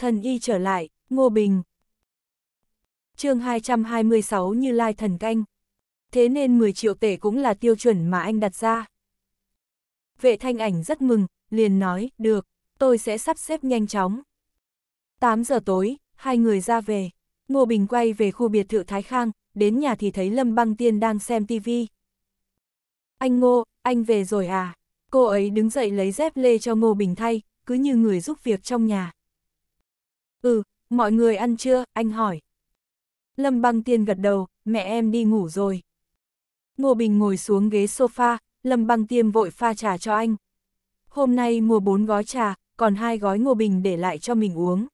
Thần y trở lại, Ngô Bình. chương 226 Như Lai Thần Canh. Thế nên 10 triệu tể cũng là tiêu chuẩn mà anh đặt ra. Vệ thanh ảnh rất mừng, liền nói, được, tôi sẽ sắp xếp nhanh chóng. 8 giờ tối, hai người ra về. Ngô Bình quay về khu biệt thự Thái Khang, đến nhà thì thấy Lâm Băng Tiên đang xem tivi. Anh Ngô, anh về rồi à? Cô ấy đứng dậy lấy dép lê cho Ngô Bình thay, cứ như người giúp việc trong nhà. Ừ, mọi người ăn chưa, anh hỏi. Lâm băng tiên gật đầu, mẹ em đi ngủ rồi. Ngô Bình ngồi xuống ghế sofa, Lâm băng tiêm vội pha trà cho anh. Hôm nay mua bốn gói trà, còn hai gói Ngô Bình để lại cho mình uống.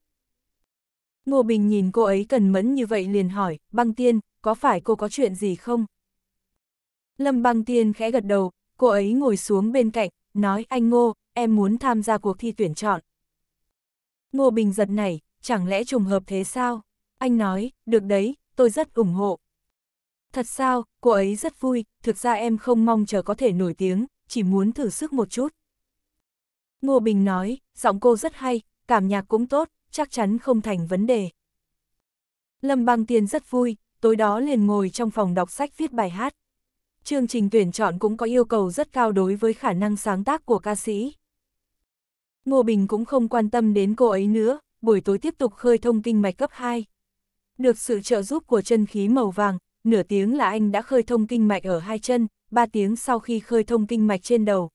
Ngô Bình nhìn cô ấy cần mẫn như vậy liền hỏi, băng tiên, có phải cô có chuyện gì không? Lâm băng tiên khẽ gật đầu, cô ấy ngồi xuống bên cạnh, nói anh Ngô, em muốn tham gia cuộc thi tuyển chọn. Ngô Bình giật nảy chẳng lẽ trùng hợp thế sao? Anh nói, được đấy, tôi rất ủng hộ. Thật sao, cô ấy rất vui, thực ra em không mong chờ có thể nổi tiếng, chỉ muốn thử sức một chút. Ngô Bình nói, giọng cô rất hay, cảm nhạc cũng tốt, chắc chắn không thành vấn đề. Lâm Bang Tiên rất vui, tối đó liền ngồi trong phòng đọc sách viết bài hát. Chương trình tuyển chọn cũng có yêu cầu rất cao đối với khả năng sáng tác của ca sĩ. Ngô Bình cũng không quan tâm đến cô ấy nữa, buổi tối tiếp tục khơi thông kinh mạch cấp 2. Được sự trợ giúp của chân khí màu vàng, nửa tiếng là anh đã khơi thông kinh mạch ở hai chân, Ba tiếng sau khi khơi thông kinh mạch trên đầu.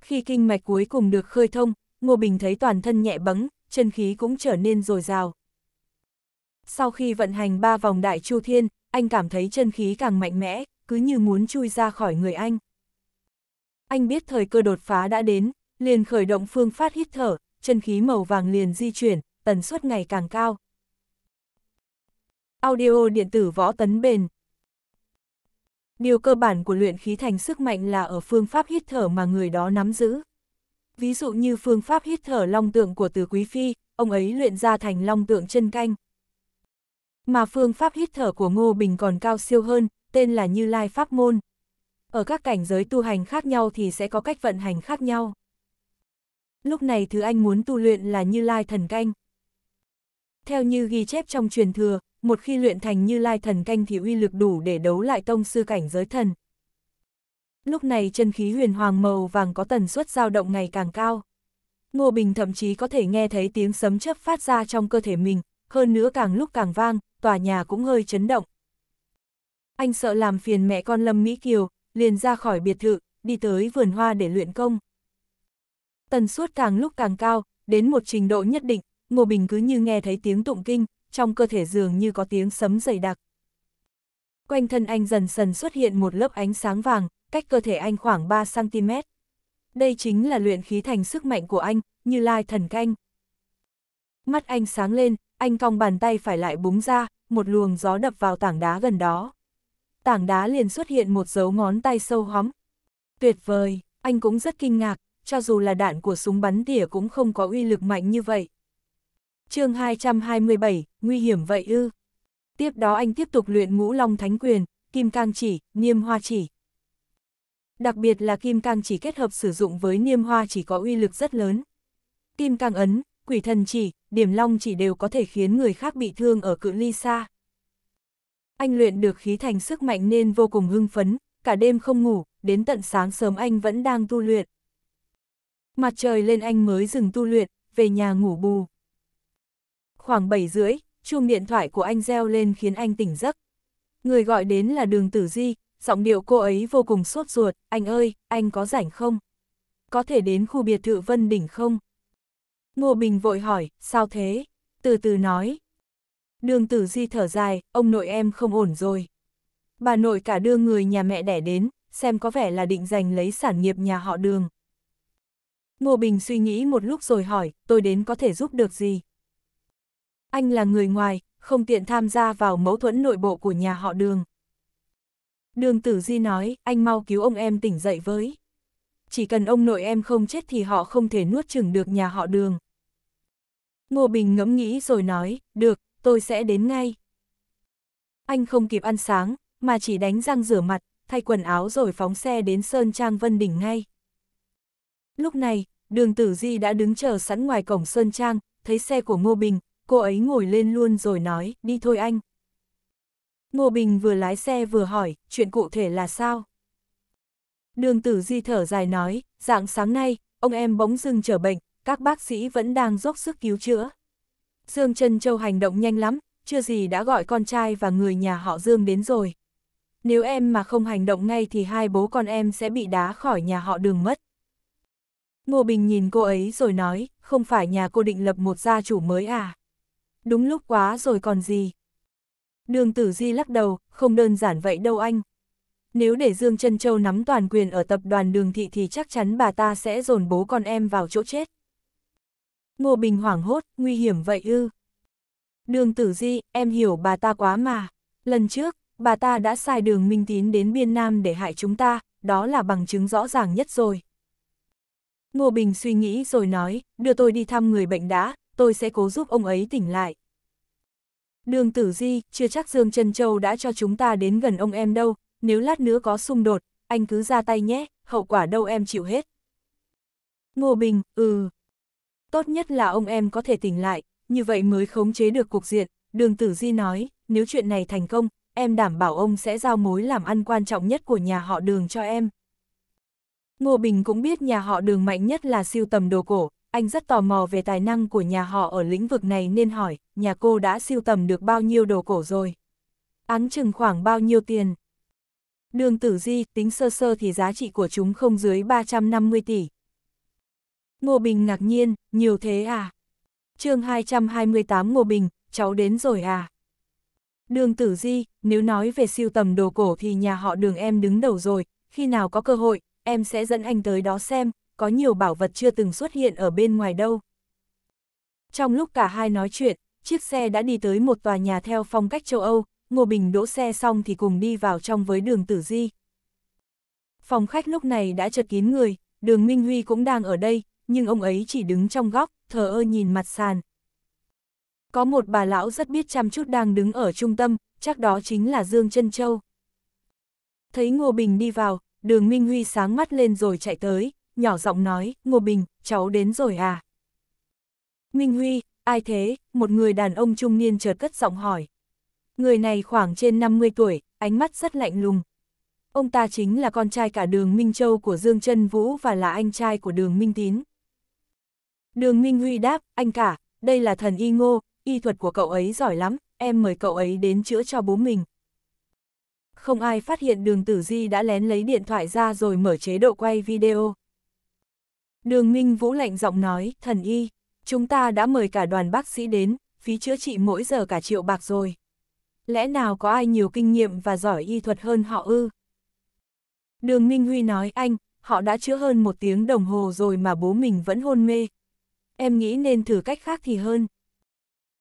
Khi kinh mạch cuối cùng được khơi thông, Ngô Bình thấy toàn thân nhẹ bẫng, chân khí cũng trở nên dồi dào. Sau khi vận hành ba vòng đại chu thiên, anh cảm thấy chân khí càng mạnh mẽ, cứ như muốn chui ra khỏi người anh. Anh biết thời cơ đột phá đã đến, liền khởi động phương pháp hít thở, chân khí màu vàng liền di chuyển, tần suất ngày càng cao. Audio điện tử võ tấn bền Điều cơ bản của luyện khí thành sức mạnh là ở phương pháp hít thở mà người đó nắm giữ. Ví dụ như phương pháp hít thở long tượng của Từ Quý Phi, ông ấy luyện ra thành long tượng chân canh. Mà phương pháp hít thở của Ngô Bình còn cao siêu hơn, tên là Như Lai Pháp Môn. Ở các cảnh giới tu hành khác nhau thì sẽ có cách vận hành khác nhau lúc này thứ anh muốn tu luyện là Như Lai Thần Canh. Theo như ghi chép trong truyền thừa, một khi luyện thành Như Lai Thần Canh thì uy lực đủ để đấu lại tông sư cảnh giới thần. Lúc này chân khí huyền hoàng màu vàng có tần suất dao động ngày càng cao. Ngô Bình thậm chí có thể nghe thấy tiếng sấm chớp phát ra trong cơ thể mình, hơn nữa càng lúc càng vang, tòa nhà cũng hơi chấn động. Anh sợ làm phiền mẹ con Lâm Mỹ Kiều, liền ra khỏi biệt thự, đi tới vườn hoa để luyện công. Tần suất càng lúc càng cao, đến một trình độ nhất định, Ngô Bình cứ như nghe thấy tiếng tụng kinh, trong cơ thể dường như có tiếng sấm dày đặc. Quanh thân anh dần dần xuất hiện một lớp ánh sáng vàng, cách cơ thể anh khoảng 3cm. Đây chính là luyện khí thành sức mạnh của anh, như lai thần canh. Mắt anh sáng lên, anh cong bàn tay phải lại búng ra, một luồng gió đập vào tảng đá gần đó. Tảng đá liền xuất hiện một dấu ngón tay sâu hóm. Tuyệt vời, anh cũng rất kinh ngạc, cho dù là đạn của súng bắn tỉa cũng không có uy lực mạnh như vậy. chương 227, nguy hiểm vậy ư. Tiếp đó anh tiếp tục luyện ngũ long thánh quyền, kim cang chỉ, niêm hoa chỉ. Đặc biệt là kim cang chỉ kết hợp sử dụng với niêm hoa chỉ có uy lực rất lớn. Kim cang ấn, quỷ thần chỉ, điểm long chỉ đều có thể khiến người khác bị thương ở cự ly xa. Anh luyện được khí thành sức mạnh nên vô cùng hưng phấn, cả đêm không ngủ, đến tận sáng sớm anh vẫn đang tu luyện mặt trời lên anh mới dừng tu luyện, về nhà ngủ bù. Khoảng 7 rưỡi, chuông điện thoại của anh reo lên khiến anh tỉnh giấc. Người gọi đến là Đường Tử Di, giọng điệu cô ấy vô cùng sốt ruột, anh ơi, anh có rảnh không? Có thể đến khu biệt thự Vân Đỉnh không? Ngô Bình vội hỏi, sao thế? Từ từ nói. Đường Tử Di thở dài, ông nội em không ổn rồi. Bà nội cả đưa người nhà mẹ đẻ đến, xem có vẻ là định giành lấy sản nghiệp nhà họ đường. Ngô Bình suy nghĩ một lúc rồi hỏi, tôi đến có thể giúp được gì? Anh là người ngoài, không tiện tham gia vào mâu thuẫn nội bộ của nhà họ đường. Đường tử di nói, anh mau cứu ông em tỉnh dậy với. Chỉ cần ông nội em không chết thì họ không thể nuốt chừng được nhà họ đường. Ngô Bình ngẫm nghĩ rồi nói, được, tôi sẽ đến ngay. Anh không kịp ăn sáng, mà chỉ đánh răng rửa mặt, thay quần áo rồi phóng xe đến Sơn Trang Vân Đỉnh ngay. Lúc này, đường tử di đã đứng chờ sẵn ngoài cổng Sơn Trang, thấy xe của Ngô Bình, cô ấy ngồi lên luôn rồi nói, đi thôi anh. Ngô Bình vừa lái xe vừa hỏi, chuyện cụ thể là sao? Đường tử di thở dài nói, dạng sáng nay, ông em bỗng dưng trở bệnh, các bác sĩ vẫn đang dốc sức cứu chữa. Dương Trân Châu hành động nhanh lắm, chưa gì đã gọi con trai và người nhà họ Dương đến rồi. Nếu em mà không hành động ngay thì hai bố con em sẽ bị đá khỏi nhà họ đường mất. Ngô Bình nhìn cô ấy rồi nói, không phải nhà cô định lập một gia chủ mới à? Đúng lúc quá rồi còn gì? Đường Tử Di lắc đầu, không đơn giản vậy đâu anh. Nếu để Dương Trân Châu nắm toàn quyền ở tập đoàn đường thị thì chắc chắn bà ta sẽ dồn bố con em vào chỗ chết. Ngô Bình hoảng hốt, nguy hiểm vậy ư. Đường Tử Di, em hiểu bà ta quá mà. Lần trước, bà ta đã sai đường Minh Tín đến Biên Nam để hại chúng ta, đó là bằng chứng rõ ràng nhất rồi. Ngô Bình suy nghĩ rồi nói, đưa tôi đi thăm người bệnh đã, tôi sẽ cố giúp ông ấy tỉnh lại. Đường tử di, chưa chắc Dương Trân Châu đã cho chúng ta đến gần ông em đâu, nếu lát nữa có xung đột, anh cứ ra tay nhé, hậu quả đâu em chịu hết. Ngô Bình, ừ. Tốt nhất là ông em có thể tỉnh lại, như vậy mới khống chế được cuộc diện, đường tử di nói, nếu chuyện này thành công, em đảm bảo ông sẽ giao mối làm ăn quan trọng nhất của nhà họ đường cho em. Ngô Bình cũng biết nhà họ đường mạnh nhất là siêu tầm đồ cổ, anh rất tò mò về tài năng của nhà họ ở lĩnh vực này nên hỏi, nhà cô đã siêu tầm được bao nhiêu đồ cổ rồi? Áng chừng khoảng bao nhiêu tiền? Đường tử di tính sơ sơ thì giá trị của chúng không dưới 350 tỷ. Ngô Bình ngạc nhiên, nhiều thế à? chương 228 Ngô Bình, cháu đến rồi à? Đường tử di, nếu nói về siêu tầm đồ cổ thì nhà họ đường em đứng đầu rồi, khi nào có cơ hội, em sẽ dẫn anh tới đó xem, có nhiều bảo vật chưa từng xuất hiện ở bên ngoài đâu. Trong lúc cả hai nói chuyện, chiếc xe đã đi tới một tòa nhà theo phong cách châu Âu, Ngô Bình đỗ xe xong thì cùng đi vào trong với đường Tử Di. Phòng khách lúc này đã chật kín người, đường Minh Huy cũng đang ở đây, nhưng ông ấy chỉ đứng trong góc, thờ ơ nhìn mặt sàn. Có một bà lão rất biết chăm chút đang đứng ở trung tâm, chắc đó chính là Dương Trân Châu. Thấy Ngô Bình đi vào, đường Minh Huy sáng mắt lên rồi chạy tới, nhỏ giọng nói, Ngô Bình, cháu đến rồi à? Minh Huy, ai thế? Một người đàn ông trung niên chợt cất giọng hỏi. Người này khoảng trên 50 tuổi, ánh mắt rất lạnh lùng. Ông ta chính là con trai cả đường Minh Châu của Dương Trân Vũ và là anh trai của đường Minh Tín. Đường Minh Huy đáp, anh cả, đây là thần y ngô, y thuật của cậu ấy giỏi lắm, em mời cậu ấy đến chữa cho bố mình không ai phát hiện đường tử di đã lén lấy điện thoại ra rồi mở chế độ quay video. Đường Minh Vũ lạnh giọng nói, thần y, chúng ta đã mời cả đoàn bác sĩ đến, phí chữa trị mỗi giờ cả triệu bạc rồi. Lẽ nào có ai nhiều kinh nghiệm và giỏi y thuật hơn họ ư? Đường Minh Huy nói anh, họ đã chữa hơn một tiếng đồng hồ rồi mà bố mình vẫn hôn mê. Em nghĩ nên thử cách khác thì hơn.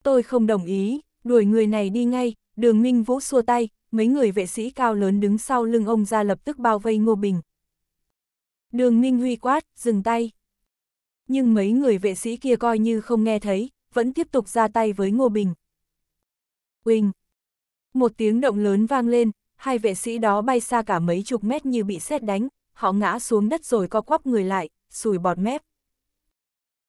Tôi không đồng ý, đuổi người này đi ngay, đường Minh Vũ xua tay, mấy người vệ sĩ cao lớn đứng sau lưng ông ra lập tức bao vây Ngô Bình. Đường Minh Huy quát, dừng tay. Nhưng mấy người vệ sĩ kia coi như không nghe thấy, vẫn tiếp tục ra tay với Ngô Bình. Quỳnh! Một tiếng động lớn vang lên, hai vệ sĩ đó bay xa cả mấy chục mét như bị sét đánh, họ ngã xuống đất rồi co quắp người lại, sùi bọt mép.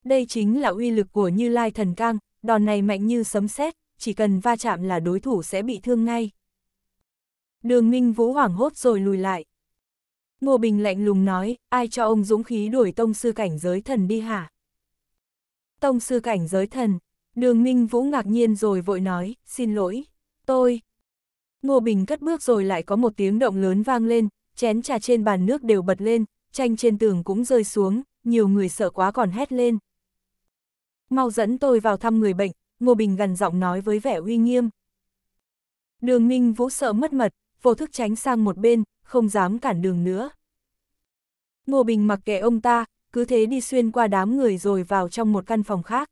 Đây chính là uy lực của Như Lai Thần Cang, đòn này mạnh như sấm sét, chỉ cần va chạm là đối thủ sẽ bị thương ngay. Đường Minh Vũ hoảng hốt rồi lùi lại. Ngô Bình lạnh lùng nói, ai cho ông dũng khí đuổi tông sư cảnh giới thần đi hả? Tông sư cảnh giới thần, đường Minh Vũ ngạc nhiên rồi vội nói, xin lỗi, tôi. Ngô Bình cất bước rồi lại có một tiếng động lớn vang lên, chén trà trên bàn nước đều bật lên, tranh trên tường cũng rơi xuống, nhiều người sợ quá còn hét lên. Mau dẫn tôi vào thăm người bệnh, Ngô Bình gần giọng nói với vẻ uy nghiêm. Đường Minh Vũ sợ mất mật, vô thức tránh sang một bên, không dám cản đường nữa. Ngô Bình mặc kệ ông ta, cứ thế đi xuyên qua đám người rồi vào trong một căn phòng khác.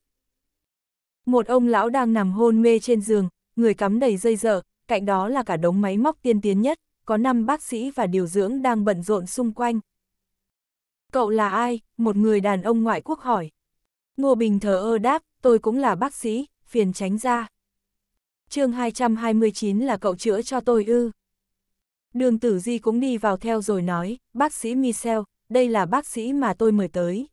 Một ông lão đang nằm hôn mê trên giường, người cắm đầy dây dở, cạnh đó là cả đống máy móc tiên tiến nhất, có 5 bác sĩ và điều dưỡng đang bận rộn xung quanh. Cậu là ai? Một người đàn ông ngoại quốc hỏi. Ngô Bình thờ ơ đáp, tôi cũng là bác sĩ, phiền tránh ra. chương 229 là cậu chữa cho tôi ư. Đường tử di cũng đi vào theo rồi nói, bác sĩ Michel, đây là bác sĩ mà tôi mời tới.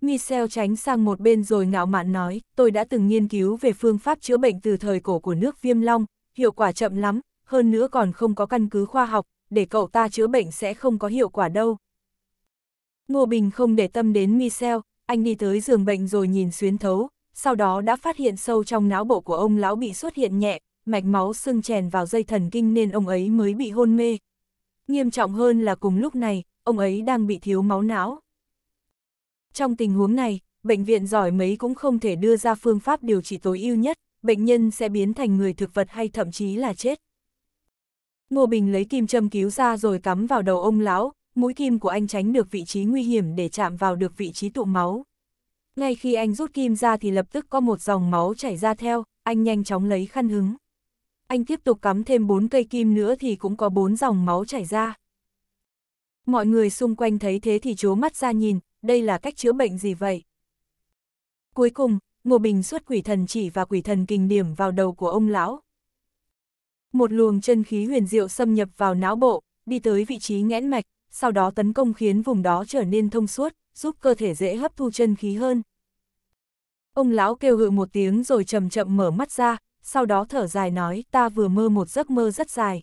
Michel tránh sang một bên rồi ngạo mạn nói, tôi đã từng nghiên cứu về phương pháp chữa bệnh từ thời cổ của nước viêm long, hiệu quả chậm lắm, hơn nữa còn không có căn cứ khoa học, để cậu ta chữa bệnh sẽ không có hiệu quả đâu. Ngô Bình không để tâm đến Michel, anh đi tới giường bệnh rồi nhìn xuyến thấu, sau đó đã phát hiện sâu trong não bộ của ông lão bị xuất hiện nhẹ, mạch máu xương chèn vào dây thần kinh nên ông ấy mới bị hôn mê. Nghiêm trọng hơn là cùng lúc này, ông ấy đang bị thiếu máu não. Trong tình huống này, bệnh viện giỏi mấy cũng không thể đưa ra phương pháp điều trị tối ưu nhất, bệnh nhân sẽ biến thành người thực vật hay thậm chí là chết. Ngô Bình lấy kim châm cứu ra rồi cắm vào đầu ông lão, mũi kim của anh tránh được vị trí nguy hiểm để chạm vào được vị trí tụ máu. Ngay khi anh rút kim ra thì lập tức có một dòng máu chảy ra theo, anh nhanh chóng lấy khăn hứng anh tiếp tục cắm thêm bốn cây kim nữa thì cũng có bốn dòng máu chảy ra. Mọi người xung quanh thấy thế thì chố mắt ra nhìn, đây là cách chữa bệnh gì vậy? Cuối cùng, Ngô Bình xuất quỷ thần chỉ và quỷ thần kinh điểm vào đầu của ông lão. Một luồng chân khí huyền diệu xâm nhập vào não bộ, đi tới vị trí nghẽn mạch, sau đó tấn công khiến vùng đó trở nên thông suốt, giúp cơ thể dễ hấp thu chân khí hơn. Ông lão kêu hự một tiếng rồi chậm chậm mở mắt ra, sau đó thở dài nói ta vừa mơ một giấc mơ rất dài.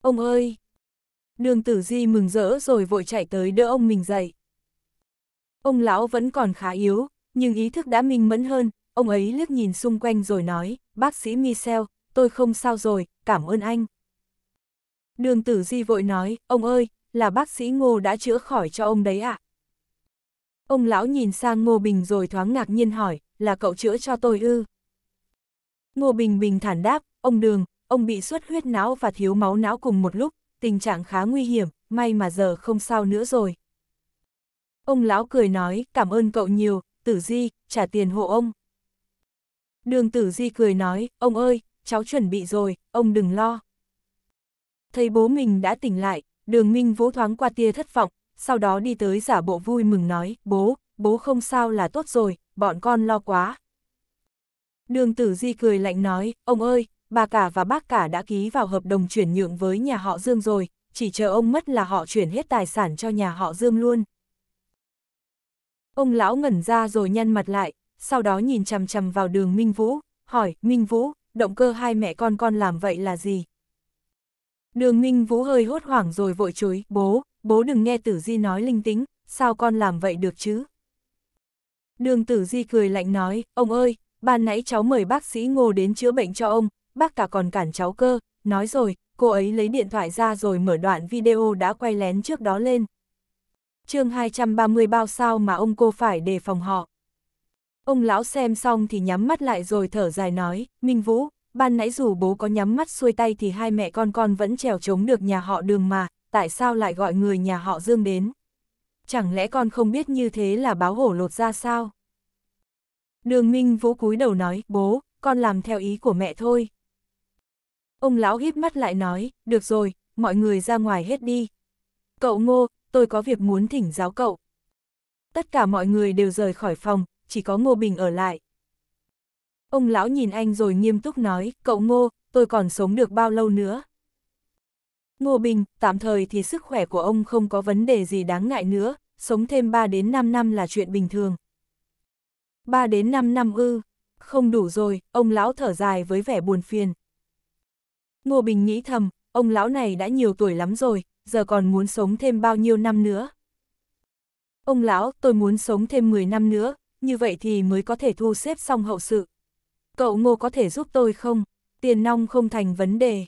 Ông ơi! Đường tử di mừng rỡ rồi vội chạy tới đỡ ông mình dậy. Ông lão vẫn còn khá yếu, nhưng ý thức đã minh mẫn hơn, ông ấy liếc nhìn xung quanh rồi nói, bác sĩ Michel, tôi không sao rồi, cảm ơn anh. Đường tử di vội nói, ông ơi, là bác sĩ Ngô đã chữa khỏi cho ông đấy ạ. À? Ông lão nhìn sang Ngô Bình rồi thoáng ngạc nhiên hỏi, là cậu chữa cho tôi ư? Ngô Bình bình thản đáp, ông Đường, ông bị xuất huyết não và thiếu máu não cùng một lúc, tình trạng khá nguy hiểm, may mà giờ không sao nữa rồi. Ông lão cười nói, cảm ơn cậu nhiều, tử di, trả tiền hộ ông. Đường tử di cười nói, ông ơi, cháu chuẩn bị rồi, ông đừng lo. Thấy bố mình đã tỉnh lại, đường minh vỗ thoáng qua tia thất vọng, sau đó đi tới giả bộ vui mừng nói, bố, bố không sao là tốt rồi, bọn con lo quá. Đường tử di cười lạnh nói, ông ơi, bà cả và bác cả đã ký vào hợp đồng chuyển nhượng với nhà họ Dương rồi, chỉ chờ ông mất là họ chuyển hết tài sản cho nhà họ Dương luôn. Ông lão ngẩn ra rồi nhăn mặt lại, sau đó nhìn chằm chằm vào đường Minh Vũ, hỏi, Minh Vũ, động cơ hai mẹ con con làm vậy là gì? Đường Minh Vũ hơi hốt hoảng rồi vội chối, bố, bố đừng nghe tử di nói linh tính, sao con làm vậy được chứ? Đường tử di cười lạnh nói, ông ơi, ban nãy cháu mời bác sĩ Ngô đến chữa bệnh cho ông, bác cả còn cản cháu cơ, nói rồi, cô ấy lấy điện thoại ra rồi mở đoạn video đã quay lén trước đó lên. chương 230 bao sao mà ông cô phải đề phòng họ. Ông lão xem xong thì nhắm mắt lại rồi thở dài nói, Minh Vũ, ban nãy dù bố có nhắm mắt xuôi tay thì hai mẹ con con vẫn trèo chống được nhà họ đường mà, tại sao lại gọi người nhà họ Dương đến? Chẳng lẽ con không biết như thế là báo hổ lột ra sao? Đường Minh Vũ cúi đầu nói, bố, con làm theo ý của mẹ thôi. Ông lão híp mắt lại nói, được rồi, mọi người ra ngoài hết đi. Cậu Ngô, tôi có việc muốn thỉnh giáo cậu. Tất cả mọi người đều rời khỏi phòng, chỉ có Ngô Bình ở lại. Ông lão nhìn anh rồi nghiêm túc nói, cậu Ngô, tôi còn sống được bao lâu nữa? Ngô Bình, tạm thời thì sức khỏe của ông không có vấn đề gì đáng ngại nữa, sống thêm 3 đến 5 năm là chuyện bình thường. 3 đến 5 năm ư. Không đủ rồi, ông lão thở dài với vẻ buồn phiền. Ngô Bình nghĩ thầm, ông lão này đã nhiều tuổi lắm rồi, giờ còn muốn sống thêm bao nhiêu năm nữa. Ông lão, tôi muốn sống thêm 10 năm nữa, như vậy thì mới có thể thu xếp xong hậu sự. Cậu Ngô có thể giúp tôi không? Tiền nong không thành vấn đề.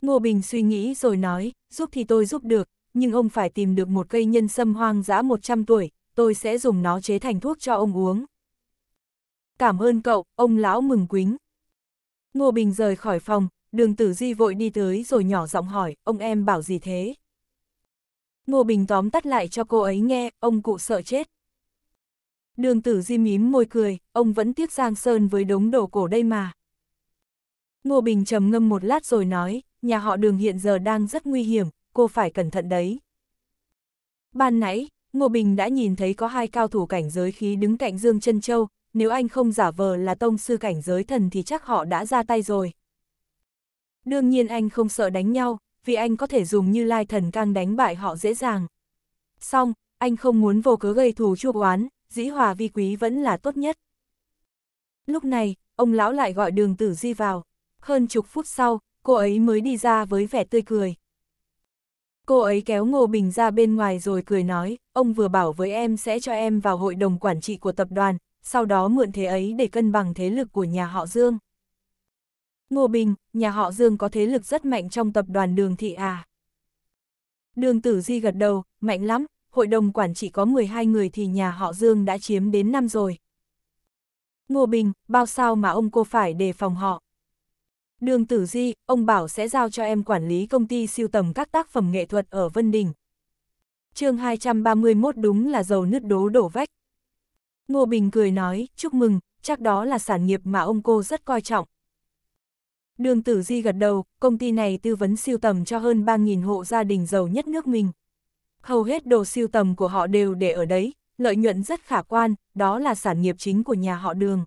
Ngô Bình suy nghĩ rồi nói, giúp thì tôi giúp được, nhưng ông phải tìm được một cây nhân sâm hoang dã 100 tuổi, tôi sẽ dùng nó chế thành thuốc cho ông uống cảm ơn cậu, ông lão mừng quính. Ngô Bình rời khỏi phòng, đường tử di vội đi tới rồi nhỏ giọng hỏi, ông em bảo gì thế? Ngô Bình tóm tắt lại cho cô ấy nghe, ông cụ sợ chết. Đường tử di mím môi cười, ông vẫn tiếc Giang Sơn với đống đồ cổ đây mà. Ngô Bình trầm ngâm một lát rồi nói, nhà họ đường hiện giờ đang rất nguy hiểm, cô phải cẩn thận đấy. Ban nãy, Ngô Bình đã nhìn thấy có hai cao thủ cảnh giới khí đứng cạnh Dương Trân Châu, nếu anh không giả vờ là tông sư cảnh giới thần thì chắc họ đã ra tay rồi. Đương nhiên anh không sợ đánh nhau, vì anh có thể dùng như lai thần căng đánh bại họ dễ dàng. Xong, anh không muốn vô cớ gây thù chuộc oán, dĩ hòa vi quý vẫn là tốt nhất. Lúc này, ông lão lại gọi đường tử di vào. Hơn chục phút sau, cô ấy mới đi ra với vẻ tươi cười. Cô ấy kéo Ngô Bình ra bên ngoài rồi cười nói, ông vừa bảo với em sẽ cho em vào hội đồng quản trị của tập đoàn, sau đó mượn thế ấy để cân bằng thế lực của nhà họ Dương. Ngô Bình, nhà họ Dương có thế lực rất mạnh trong tập đoàn đường thị à. Đường tử di gật đầu, mạnh lắm, hội đồng quản trị có 12 người thì nhà họ Dương đã chiếm đến năm rồi. Ngô Bình, bao sao mà ông cô phải đề phòng họ. Đường tử di, ông bảo sẽ giao cho em quản lý công ty siêu tầm các tác phẩm nghệ thuật ở Vân Đình. chương 231 đúng là dầu nứt đố đổ vách. Ngô Bình cười nói, chúc mừng, chắc đó là sản nghiệp mà ông cô rất coi trọng. Đường Tử Di gật đầu, công ty này tư vấn siêu tầm cho hơn 3.000 hộ gia đình giàu nhất nước mình. Hầu hết đồ siêu tầm của họ đều để ở đấy, lợi nhuận rất khả quan, đó là sản nghiệp chính của nhà họ đường.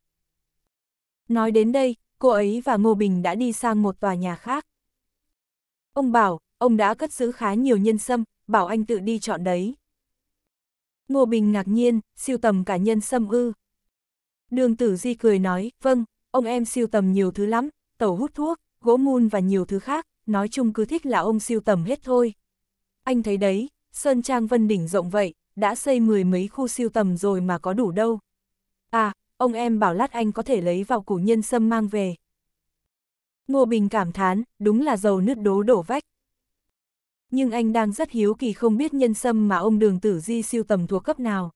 Nói đến đây, cô ấy và Ngô Bình đã đi sang một tòa nhà khác. Ông bảo, ông đã cất giữ khá nhiều nhân sâm, bảo anh tự đi chọn đấy. Ngô Bình ngạc nhiên, siêu tầm cả nhân xâm ư. Đường tử di cười nói, vâng, ông em siêu tầm nhiều thứ lắm, tẩu hút thuốc, gỗ mun và nhiều thứ khác, nói chung cứ thích là ông siêu tầm hết thôi. Anh thấy đấy, Sơn Trang Vân Đỉnh rộng vậy, đã xây mười mấy khu siêu tầm rồi mà có đủ đâu. À, ông em bảo lát anh có thể lấy vào củ nhân sâm mang về. Ngô Bình cảm thán, đúng là giàu nứt đố đổ vách nhưng anh đang rất hiếu kỳ không biết nhân sâm mà ông đường tử di siêu tầm thuộc cấp nào.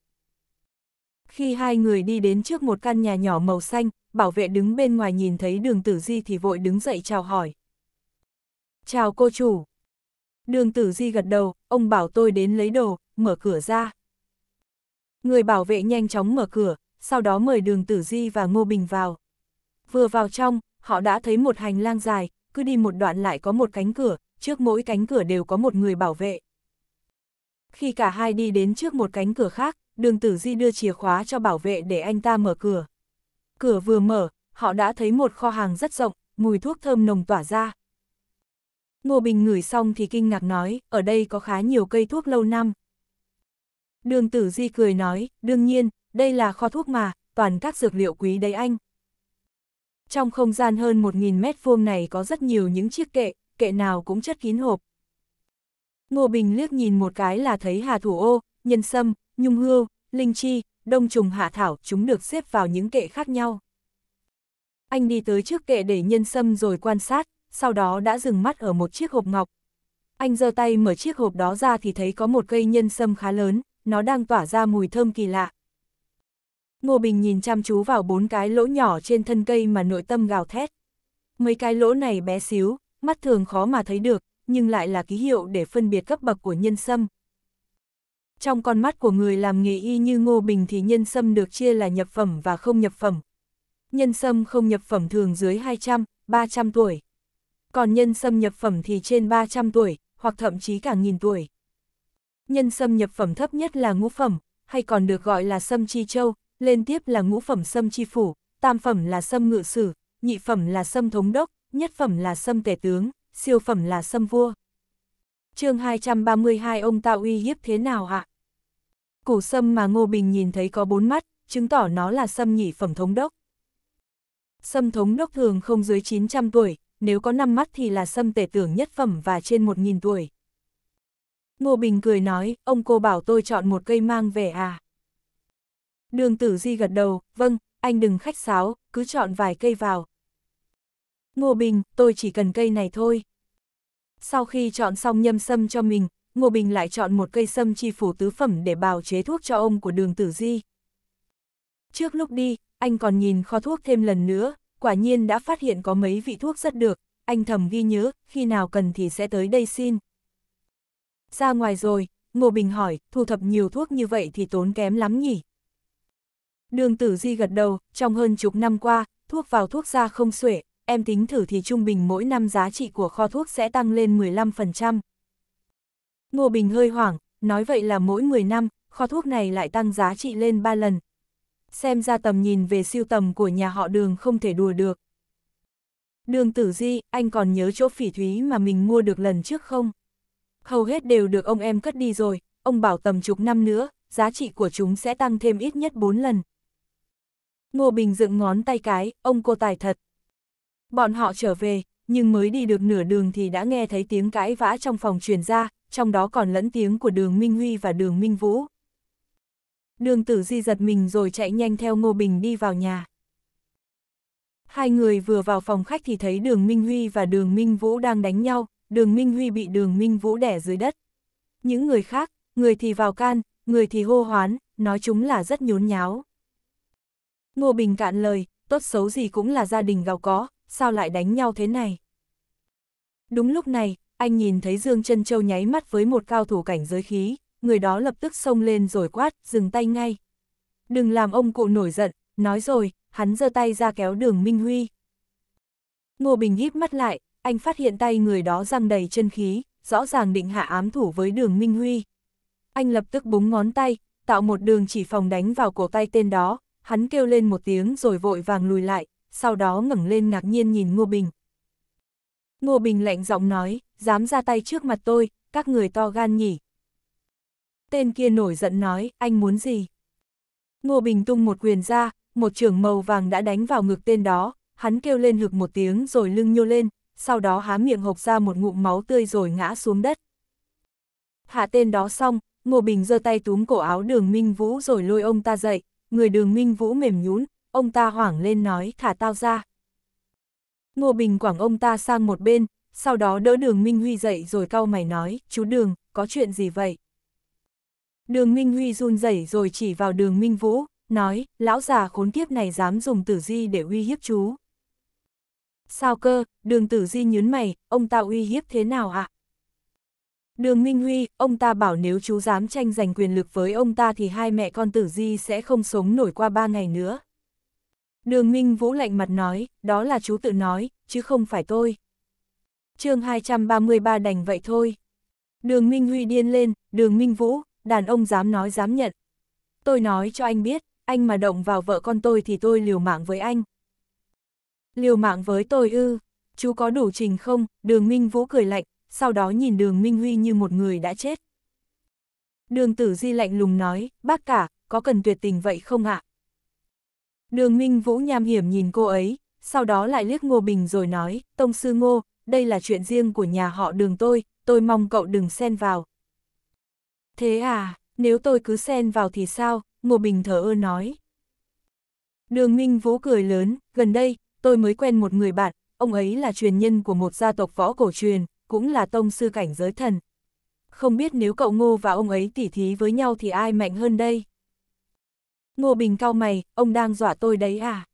Khi hai người đi đến trước một căn nhà nhỏ màu xanh, bảo vệ đứng bên ngoài nhìn thấy đường tử di thì vội đứng dậy chào hỏi. Chào cô chủ. Đường tử di gật đầu, ông bảo tôi đến lấy đồ, mở cửa ra. Người bảo vệ nhanh chóng mở cửa, sau đó mời đường tử di và Ngô Bình vào. Vừa vào trong, họ đã thấy một hành lang dài, cứ đi một đoạn lại có một cánh cửa, trước mỗi cánh cửa đều có một người bảo vệ. Khi cả hai đi đến trước một cánh cửa khác, đường tử di đưa chìa khóa cho bảo vệ để anh ta mở cửa. Cửa vừa mở, họ đã thấy một kho hàng rất rộng, mùi thuốc thơm nồng tỏa ra. Ngô Bình ngửi xong thì kinh ngạc nói, ở đây có khá nhiều cây thuốc lâu năm. Đường tử di cười nói, đương nhiên, đây là kho thuốc mà, toàn các dược liệu quý đấy anh. Trong không gian hơn 1.000 mét vuông này có rất nhiều những chiếc kệ, kệ nào cũng chất kín hộp. Ngô Bình liếc nhìn một cái là thấy hà thủ ô, nhân sâm, nhung Hưu, linh chi, đông trùng hạ thảo chúng được xếp vào những kệ khác nhau. Anh đi tới trước kệ để nhân sâm rồi quan sát, sau đó đã dừng mắt ở một chiếc hộp ngọc. Anh giơ tay mở chiếc hộp đó ra thì thấy có một cây nhân sâm khá lớn, nó đang tỏa ra mùi thơm kỳ lạ. Ngô Bình nhìn chăm chú vào bốn cái lỗ nhỏ trên thân cây mà nội tâm gào thét. Mấy cái lỗ này bé xíu, mắt thường khó mà thấy được, nhưng lại là ký hiệu để phân biệt cấp bậc của nhân sâm. Trong con mắt của người làm nghề y như Ngô Bình thì nhân sâm được chia là nhập phẩm và không nhập phẩm. Nhân sâm không nhập phẩm thường dưới 200, 300 tuổi. Còn nhân sâm nhập phẩm thì trên 300 tuổi, hoặc thậm chí cả nghìn tuổi. Nhân sâm nhập phẩm thấp nhất là ngũ phẩm, hay còn được gọi là sâm chi châu, lên tiếp là ngũ phẩm sâm chi phủ, tam phẩm là sâm ngự sử, nhị phẩm là sâm thống đốc, nhất phẩm là sâm tể tướng, siêu phẩm là sâm vua. chương 232 ông ta uy hiếp thế nào ạ? Củ sâm mà Ngô Bình nhìn thấy có bốn mắt, chứng tỏ nó là sâm nhị phẩm thống đốc. Sâm thống đốc thường không dưới 900 tuổi, nếu có 5 mắt thì là sâm tể tưởng nhất phẩm và trên 1.000 tuổi. Ngô Bình cười nói, ông cô bảo tôi chọn một cây mang về à. Đường tử di gật đầu, vâng, anh đừng khách sáo, cứ chọn vài cây vào, Ngô Bình, tôi chỉ cần cây này thôi. Sau khi chọn xong nhâm sâm cho mình, Ngô Bình lại chọn một cây sâm chi phủ tứ phẩm để bào chế thuốc cho ông của đường tử di. Trước lúc đi, anh còn nhìn kho thuốc thêm lần nữa, quả nhiên đã phát hiện có mấy vị thuốc rất được, anh thầm ghi nhớ, khi nào cần thì sẽ tới đây xin. Ra ngoài rồi, Ngô Bình hỏi, thu thập nhiều thuốc như vậy thì tốn kém lắm nhỉ? Đường tử di gật đầu, trong hơn chục năm qua, thuốc vào thuốc ra không xuể, em tính thử thì trung bình mỗi năm giá trị của kho thuốc sẽ tăng lên 15%. Ngô Bình hơi hoảng, nói vậy là mỗi 10 năm, kho thuốc này lại tăng giá trị lên 3 lần. Xem ra tầm nhìn về siêu tầm của nhà họ đường không thể đùa được. Đường tử di, anh còn nhớ chỗ phỉ thúy mà mình mua được lần trước không? Hầu hết đều được ông em cất đi rồi, ông bảo tầm chục năm nữa, giá trị của chúng sẽ tăng thêm ít nhất 4 lần. Ngô Bình dựng ngón tay cái, ông cô tài thật. Bọn họ trở về, nhưng mới đi được nửa đường thì đã nghe thấy tiếng cãi vã trong phòng truyền ra, trong đó còn lẫn tiếng của đường Minh Huy và đường Minh Vũ. Đường tử di giật mình rồi chạy nhanh theo Ngô Bình đi vào nhà. Hai người vừa vào phòng khách thì thấy đường Minh Huy và đường Minh Vũ đang đánh nhau, đường Minh Huy bị đường Minh Vũ đẻ dưới đất. Những người khác, người thì vào can, người thì hô hoán, nói chúng là rất nhốn nháo. Ngô Bình cạn lời, tốt xấu gì cũng là gia đình giàu có, sao lại đánh nhau thế này? Đúng lúc này, anh nhìn thấy Dương Trân Châu nháy mắt với một cao thủ cảnh giới khí, người đó lập tức xông lên rồi quát, dừng tay ngay. Đừng làm ông cụ nổi giận, nói rồi, hắn giơ tay ra kéo đường Minh Huy. Ngô Bình híp mắt lại, anh phát hiện tay người đó răng đầy chân khí, rõ ràng định hạ ám thủ với đường Minh Huy. Anh lập tức búng ngón tay, tạo một đường chỉ phòng đánh vào cổ tay tên đó, hắn kêu lên một tiếng rồi vội vàng lùi lại, sau đó ngẩng lên ngạc nhiên nhìn Ngô Bình. Ngô Bình lạnh giọng nói, dám ra tay trước mặt tôi, các người to gan nhỉ. Tên kia nổi giận nói, anh muốn gì? Ngô Bình tung một quyền ra, một trường màu vàng đã đánh vào ngực tên đó, hắn kêu lên hực một tiếng rồi lưng nhô lên, sau đó há miệng hộc ra một ngụm máu tươi rồi ngã xuống đất. Hạ tên đó xong, Ngô Bình giơ tay túm cổ áo đường Minh Vũ rồi lôi ông ta dậy, người đường Minh Vũ mềm nhún, ông ta hoảng lên nói thả tao ra. Ngô Bình quảng ông ta sang một bên, sau đó đỡ đường Minh Huy dậy rồi cau mày nói, chú đường, có chuyện gì vậy? Đường Minh Huy run rẩy rồi chỉ vào đường Minh Vũ, nói, lão già khốn kiếp này dám dùng tử di để uy hiếp chú. Sao cơ, đường tử di nhớn mày, ông ta uy hiếp thế nào ạ? À? Đường Minh Huy, ông ta bảo nếu chú dám tranh giành quyền lực với ông ta thì hai mẹ con tử di sẽ không sống nổi qua ba ngày nữa. Đường Minh Vũ lạnh mặt nói, đó là chú tự nói, chứ không phải tôi. chương 233 đành vậy thôi. Đường Minh Huy điên lên, đường Minh Vũ, đàn ông dám nói dám nhận. Tôi nói cho anh biết, anh mà động vào vợ con tôi thì tôi liều mạng với anh. Liều mạng với tôi ư, chú có đủ trình không, đường Minh Vũ cười lạnh, sau đó nhìn đường Minh Huy như một người đã chết. Đường tử di lạnh lùng nói, bác cả, có cần tuyệt tình vậy không ạ? À? Đường Minh Vũ nham hiểm nhìn cô ấy, sau đó lại liếc Ngô Bình rồi nói, Tông Sư Ngô, đây là chuyện riêng của nhà họ đường tôi, tôi mong cậu đừng xen vào. Thế à, nếu tôi cứ xen vào thì sao, Ngô Bình thở ơ nói. Đường Minh Vũ cười lớn, gần đây, tôi mới quen một người bạn, ông ấy là truyền nhân của một gia tộc võ cổ truyền, cũng là tông sư cảnh giới thần. Không biết nếu cậu Ngô và ông ấy tỉ thí với nhau thì ai mạnh hơn đây? Ngô Bình cao mày, ông đang dọa tôi đấy à?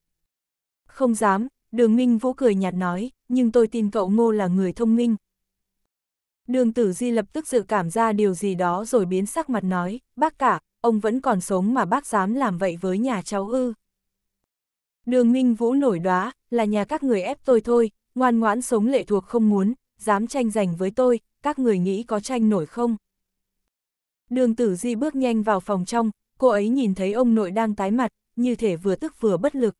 Không dám, đường Minh Vũ cười nhạt nói, nhưng tôi tin cậu Ngô là người thông minh. Đường tử di lập tức dự cảm ra điều gì đó rồi biến sắc mặt nói, bác cả, ông vẫn còn sống mà bác dám làm vậy với nhà cháu ư. Đường Minh Vũ nổi đoá, là nhà các người ép tôi thôi, ngoan ngoãn sống lệ thuộc không muốn, dám tranh giành với tôi, các người nghĩ có tranh nổi không? Đường tử di bước nhanh vào phòng trong, cô ấy nhìn thấy ông nội đang tái mặt, như thể vừa tức vừa bất lực.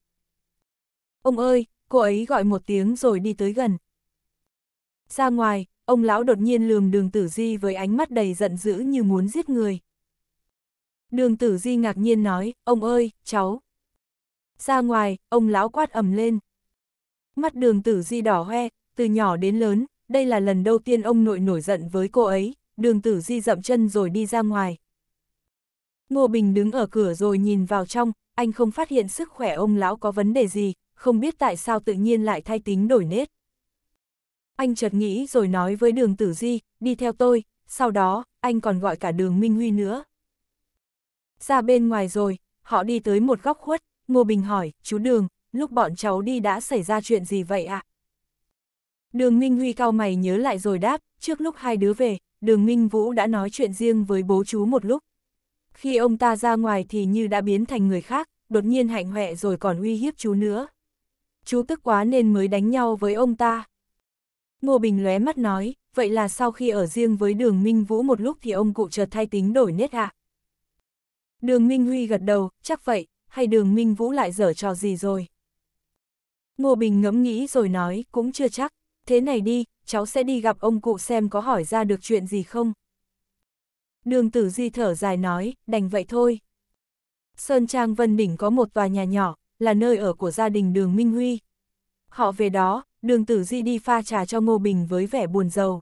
Ông ơi, cô ấy gọi một tiếng rồi đi tới gần. Ra ngoài, ông lão đột nhiên lườm đường tử di với ánh mắt đầy giận dữ như muốn giết người. Đường tử di ngạc nhiên nói, ông ơi, cháu. Ra ngoài, ông lão quát ầm lên. Mắt đường tử di đỏ hoe, từ nhỏ đến lớn, đây là lần đầu tiên ông nội nổi giận với cô ấy, đường tử di dậm chân rồi đi ra ngoài. Ngô Bình đứng ở cửa rồi nhìn vào trong, anh không phát hiện sức khỏe ông lão có vấn đề gì, không biết tại sao tự nhiên lại thay tính đổi nết. Anh chợt nghĩ rồi nói với đường tử di, đi theo tôi, sau đó, anh còn gọi cả đường Minh Huy nữa. Ra bên ngoài rồi, họ đi tới một góc khuất, Ngô Bình hỏi, chú Đường, lúc bọn cháu đi đã xảy ra chuyện gì vậy ạ? À? Đường Minh Huy cao mày nhớ lại rồi đáp, trước lúc hai đứa về, đường Minh Vũ đã nói chuyện riêng với bố chú một lúc khi ông ta ra ngoài thì như đã biến thành người khác, đột nhiên hạnh hoẹ rồi còn uy hiếp chú nữa. Chú tức quá nên mới đánh nhau với ông ta. Ngô Bình lóe mắt nói, vậy là sau khi ở riêng với đường Minh Vũ một lúc thì ông cụ chợt thay tính đổi nết ạ. À? Đường Minh Huy gật đầu, chắc vậy, hay đường Minh Vũ lại dở trò gì rồi? Ngô Bình ngẫm nghĩ rồi nói, cũng chưa chắc, thế này đi, cháu sẽ đi gặp ông cụ xem có hỏi ra được chuyện gì không. Đường tử di thở dài nói, đành vậy thôi. Sơn Trang Vân Đỉnh có một tòa nhà nhỏ, là nơi ở của gia đình đường Minh Huy. Họ về đó, đường tử di đi pha trà cho Ngô Bình với vẻ buồn rầu.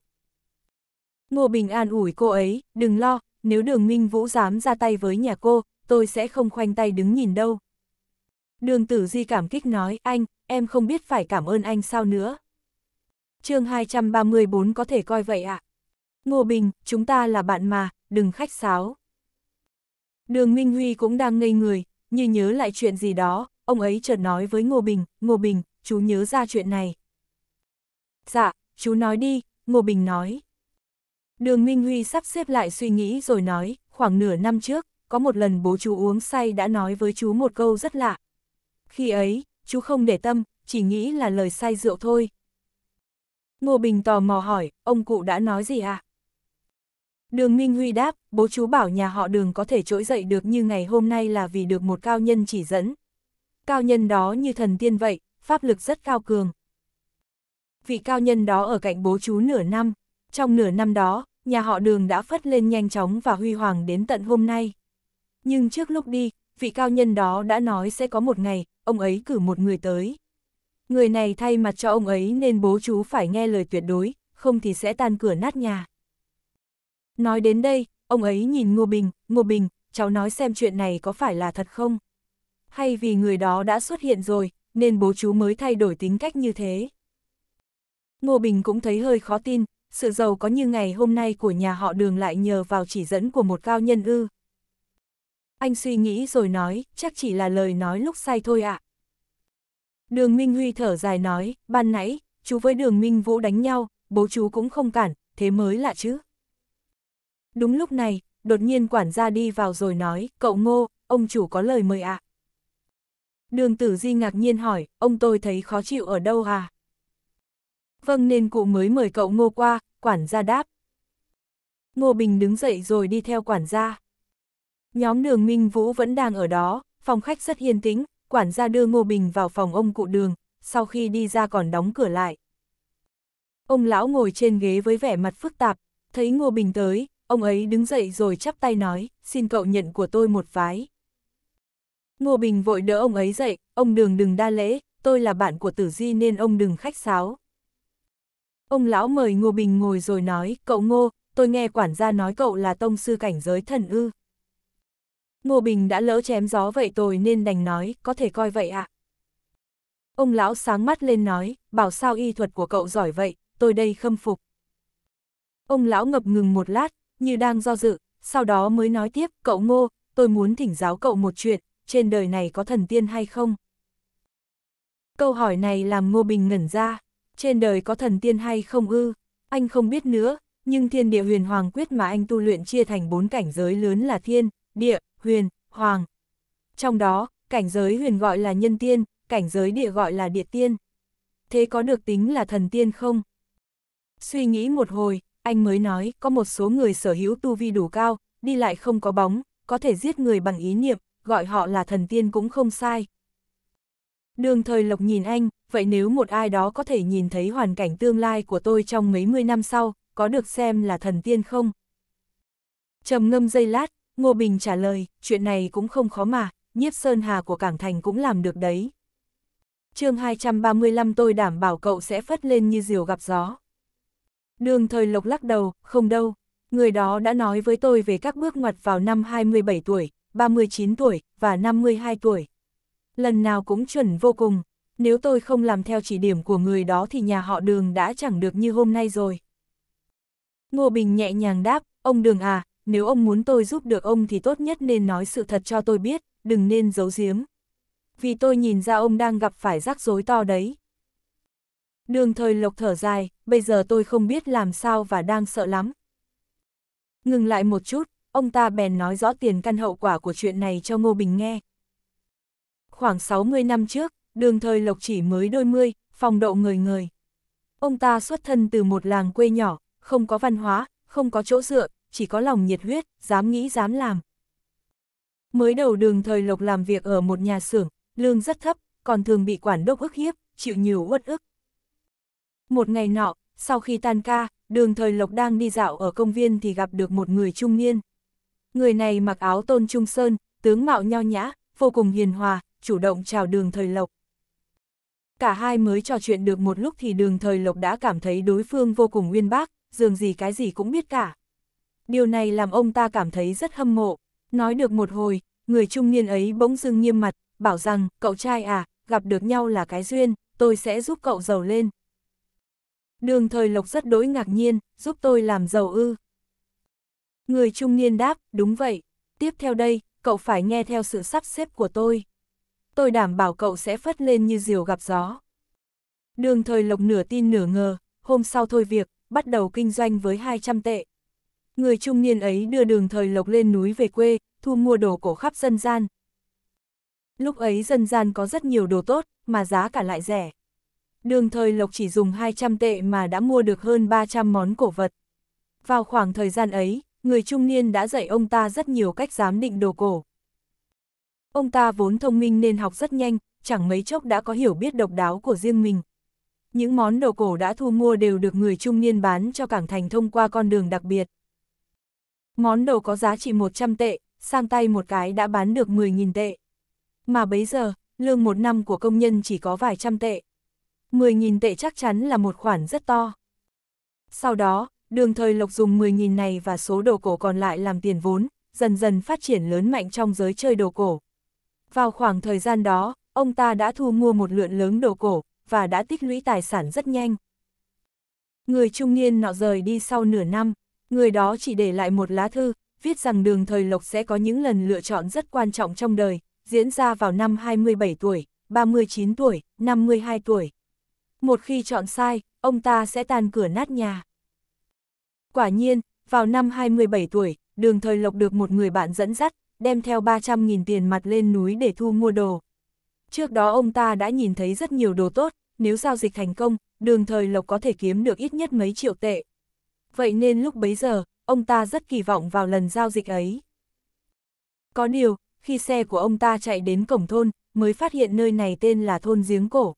Ngô Bình an ủi cô ấy, đừng lo, nếu đường Minh Vũ dám ra tay với nhà cô, tôi sẽ không khoanh tay đứng nhìn đâu. Đường tử di cảm kích nói, anh, em không biết phải cảm ơn anh sao nữa. chương 234 có thể coi vậy ạ. À? Ngô Bình, chúng ta là bạn mà, đừng khách sáo. Đường Minh Huy cũng đang ngây người, như nhớ lại chuyện gì đó, ông ấy chợt nói với Ngô Bình, Ngô Bình, chú nhớ ra chuyện này. Dạ, chú nói đi, Ngô Bình nói. Đường Minh Huy sắp xếp lại suy nghĩ rồi nói, khoảng nửa năm trước, có một lần bố chú uống say đã nói với chú một câu rất lạ. Khi ấy, chú không để tâm, chỉ nghĩ là lời say rượu thôi. Ngô Bình tò mò hỏi, ông cụ đã nói gì À? Đường Minh Huy đáp, bố chú bảo nhà họ đường có thể trỗi dậy được như ngày hôm nay là vì được một cao nhân chỉ dẫn. Cao nhân đó như thần tiên vậy, pháp lực rất cao cường. Vị cao nhân đó ở cạnh bố chú nửa năm, trong nửa năm đó, nhà họ đường đã phất lên nhanh chóng và huy hoàng đến tận hôm nay. Nhưng trước lúc đi, vị cao nhân đó đã nói sẽ có một ngày, ông ấy cử một người tới. Người này thay mặt cho ông ấy nên bố chú phải nghe lời tuyệt đối, không thì sẽ tan cửa nát nhà. Nói đến đây, ông ấy nhìn Ngô Bình, Ngô Bình, cháu nói xem chuyện này có phải là thật không? Hay vì người đó đã xuất hiện rồi, nên bố chú mới thay đổi tính cách như thế? Ngô Bình cũng thấy hơi khó tin, sự giàu có như ngày hôm nay của nhà họ đường lại nhờ vào chỉ dẫn của một cao nhân ư. Anh suy nghĩ rồi nói, chắc chỉ là lời nói lúc say thôi ạ. À. Đường Minh Huy thở dài nói, ban nãy, chú với đường Minh Vũ đánh nhau, bố chú cũng không cản, thế mới lạ chứ. Đúng lúc này, đột nhiên quản gia đi vào rồi nói, cậu ngô, ông chủ có lời mời ạ. À. Đường tử di ngạc nhiên hỏi, ông tôi thấy khó chịu ở đâu à? Vâng nên cụ mới mời cậu ngô qua, quản gia đáp. Ngô Bình đứng dậy rồi đi theo quản gia. Nhóm đường Minh Vũ vẫn đang ở đó, phòng khách rất yên tĩnh, quản gia đưa Ngô Bình vào phòng ông cụ đường, sau khi đi ra còn đóng cửa lại. Ông lão ngồi trên ghế với vẻ mặt phức tạp, thấy Ngô Bình tới, ông ấy đứng dậy rồi chắp tay nói, xin cậu nhận của tôi một vái. Ngô Bình vội đỡ ông ấy dậy, ông đường đừng đa lễ, tôi là bạn của tử di nên ông đừng khách sáo. Ông lão mời Ngô Bình ngồi rồi nói, cậu Ngô, tôi nghe quản gia nói cậu là tông sư cảnh giới thần ư. Ngô Bình đã lỡ chém gió vậy tôi nên đành nói, có thể coi vậy ạ. À? Ông lão sáng mắt lên nói, bảo sao y thuật của cậu giỏi vậy, tôi đây khâm phục. Ông lão ngập ngừng một lát, như đang do dự, sau đó mới nói tiếp, cậu ngô, tôi muốn thỉnh giáo cậu một chuyện, trên đời này có thần tiên hay không? Câu hỏi này làm Ngô Bình ngẩn ra, trên đời có thần tiên hay không ư? Anh không biết nữa, nhưng thiên địa huyền hoàng quyết mà anh tu luyện chia thành bốn cảnh giới lớn là thiên, địa, huyền, hoàng. Trong đó, cảnh giới huyền gọi là nhân tiên, cảnh giới địa gọi là địa tiên. Thế có được tính là thần tiên không? Suy nghĩ một hồi, anh mới nói có một số người sở hữu tu vi đủ cao, đi lại không có bóng, có thể giết người bằng ý niệm, gọi họ là thần tiên cũng không sai. Đường thời lộc nhìn anh, vậy nếu một ai đó có thể nhìn thấy hoàn cảnh tương lai của tôi trong mấy mươi năm sau, có được xem là thần tiên không? trầm ngâm giây lát, Ngô Bình trả lời, chuyện này cũng không khó mà, nhiếp sơn hà của Cảng Thành cũng làm được đấy. chương 235 tôi đảm bảo cậu sẽ phất lên như diều gặp gió. Đường thời lộc lắc đầu, không đâu, người đó đã nói với tôi về các bước ngoặt vào năm 27 tuổi, 39 tuổi và 52 tuổi. Lần nào cũng chuẩn vô cùng, nếu tôi không làm theo chỉ điểm của người đó thì nhà họ đường đã chẳng được như hôm nay rồi. Ngô Bình nhẹ nhàng đáp, ông đường à, nếu ông muốn tôi giúp được ông thì tốt nhất nên nói sự thật cho tôi biết, đừng nên giấu giếm. Vì tôi nhìn ra ông đang gặp phải rắc rối to đấy. Đường thời lộc thở dài, bây giờ tôi không biết làm sao và đang sợ lắm. Ngừng lại một chút, ông ta bèn nói rõ tiền căn hậu quả của chuyện này cho Ngô Bình nghe. Khoảng 60 năm trước, đường thời lộc chỉ mới đôi mươi, phòng độ người người. Ông ta xuất thân từ một làng quê nhỏ, không có văn hóa, không có chỗ dựa, chỉ có lòng nhiệt huyết, dám nghĩ dám làm. Mới đầu đường thời lộc làm việc ở một nhà xưởng, lương rất thấp, còn thường bị quản đốc ức hiếp, chịu nhiều uất ức. Một ngày nọ, sau khi tan ca, đường thời Lộc đang đi dạo ở công viên thì gặp được một người trung niên. Người này mặc áo tôn trung sơn, tướng mạo nho nhã, vô cùng hiền hòa, chủ động chào đường thời Lộc. Cả hai mới trò chuyện được một lúc thì đường thời Lộc đã cảm thấy đối phương vô cùng uyên bác, dường gì cái gì cũng biết cả. Điều này làm ông ta cảm thấy rất hâm mộ. Nói được một hồi, người trung niên ấy bỗng dưng nghiêm mặt, bảo rằng, cậu trai à, gặp được nhau là cái duyên, tôi sẽ giúp cậu giàu lên. Đường thời lộc rất đối ngạc nhiên, giúp tôi làm giàu ư. Người trung niên đáp, đúng vậy. Tiếp theo đây, cậu phải nghe theo sự sắp xếp của tôi. Tôi đảm bảo cậu sẽ phất lên như diều gặp gió. Đường thời lộc nửa tin nửa ngờ, hôm sau thôi việc, bắt đầu kinh doanh với 200 tệ. Người trung niên ấy đưa đường thời lộc lên núi về quê, thu mua đồ cổ khắp dân gian. Lúc ấy dân gian có rất nhiều đồ tốt, mà giá cả lại rẻ đường thời Lộc chỉ dùng 200 tệ mà đã mua được hơn 300 món cổ vật. Vào khoảng thời gian ấy, người trung niên đã dạy ông ta rất nhiều cách giám định đồ cổ. Ông ta vốn thông minh nên học rất nhanh, chẳng mấy chốc đã có hiểu biết độc đáo của riêng mình. Những món đồ cổ đã thu mua đều được người trung niên bán cho cảng thành thông qua con đường đặc biệt. Món đồ có giá trị 100 tệ, sang tay một cái đã bán được 10.000 tệ. Mà bấy giờ, lương một năm của công nhân chỉ có vài trăm tệ. 10.000 tệ chắc chắn là một khoản rất to. Sau đó, đường thời lộc dùng 10.000 này và số đồ cổ còn lại làm tiền vốn, dần dần phát triển lớn mạnh trong giới chơi đồ cổ. Vào khoảng thời gian đó, ông ta đã thu mua một lượng lớn đồ cổ, và đã tích lũy tài sản rất nhanh. Người trung niên nọ rời đi sau nửa năm, người đó chỉ để lại một lá thư, viết rằng đường thời lộc sẽ có những lần lựa chọn rất quan trọng trong đời, diễn ra vào năm 27 tuổi, 39 tuổi, 52 tuổi. Một khi chọn sai, ông ta sẽ tàn cửa nát nhà. Quả nhiên, vào năm 27 tuổi, đường thời lộc được một người bạn dẫn dắt, đem theo 300.000 tiền mặt lên núi để thu mua đồ. Trước đó ông ta đã nhìn thấy rất nhiều đồ tốt, nếu giao dịch thành công, đường thời lộc có thể kiếm được ít nhất mấy triệu tệ. Vậy nên lúc bấy giờ, ông ta rất kỳ vọng vào lần giao dịch ấy. Có điều, khi xe của ông ta chạy đến cổng thôn, mới phát hiện nơi này tên là thôn giếng cổ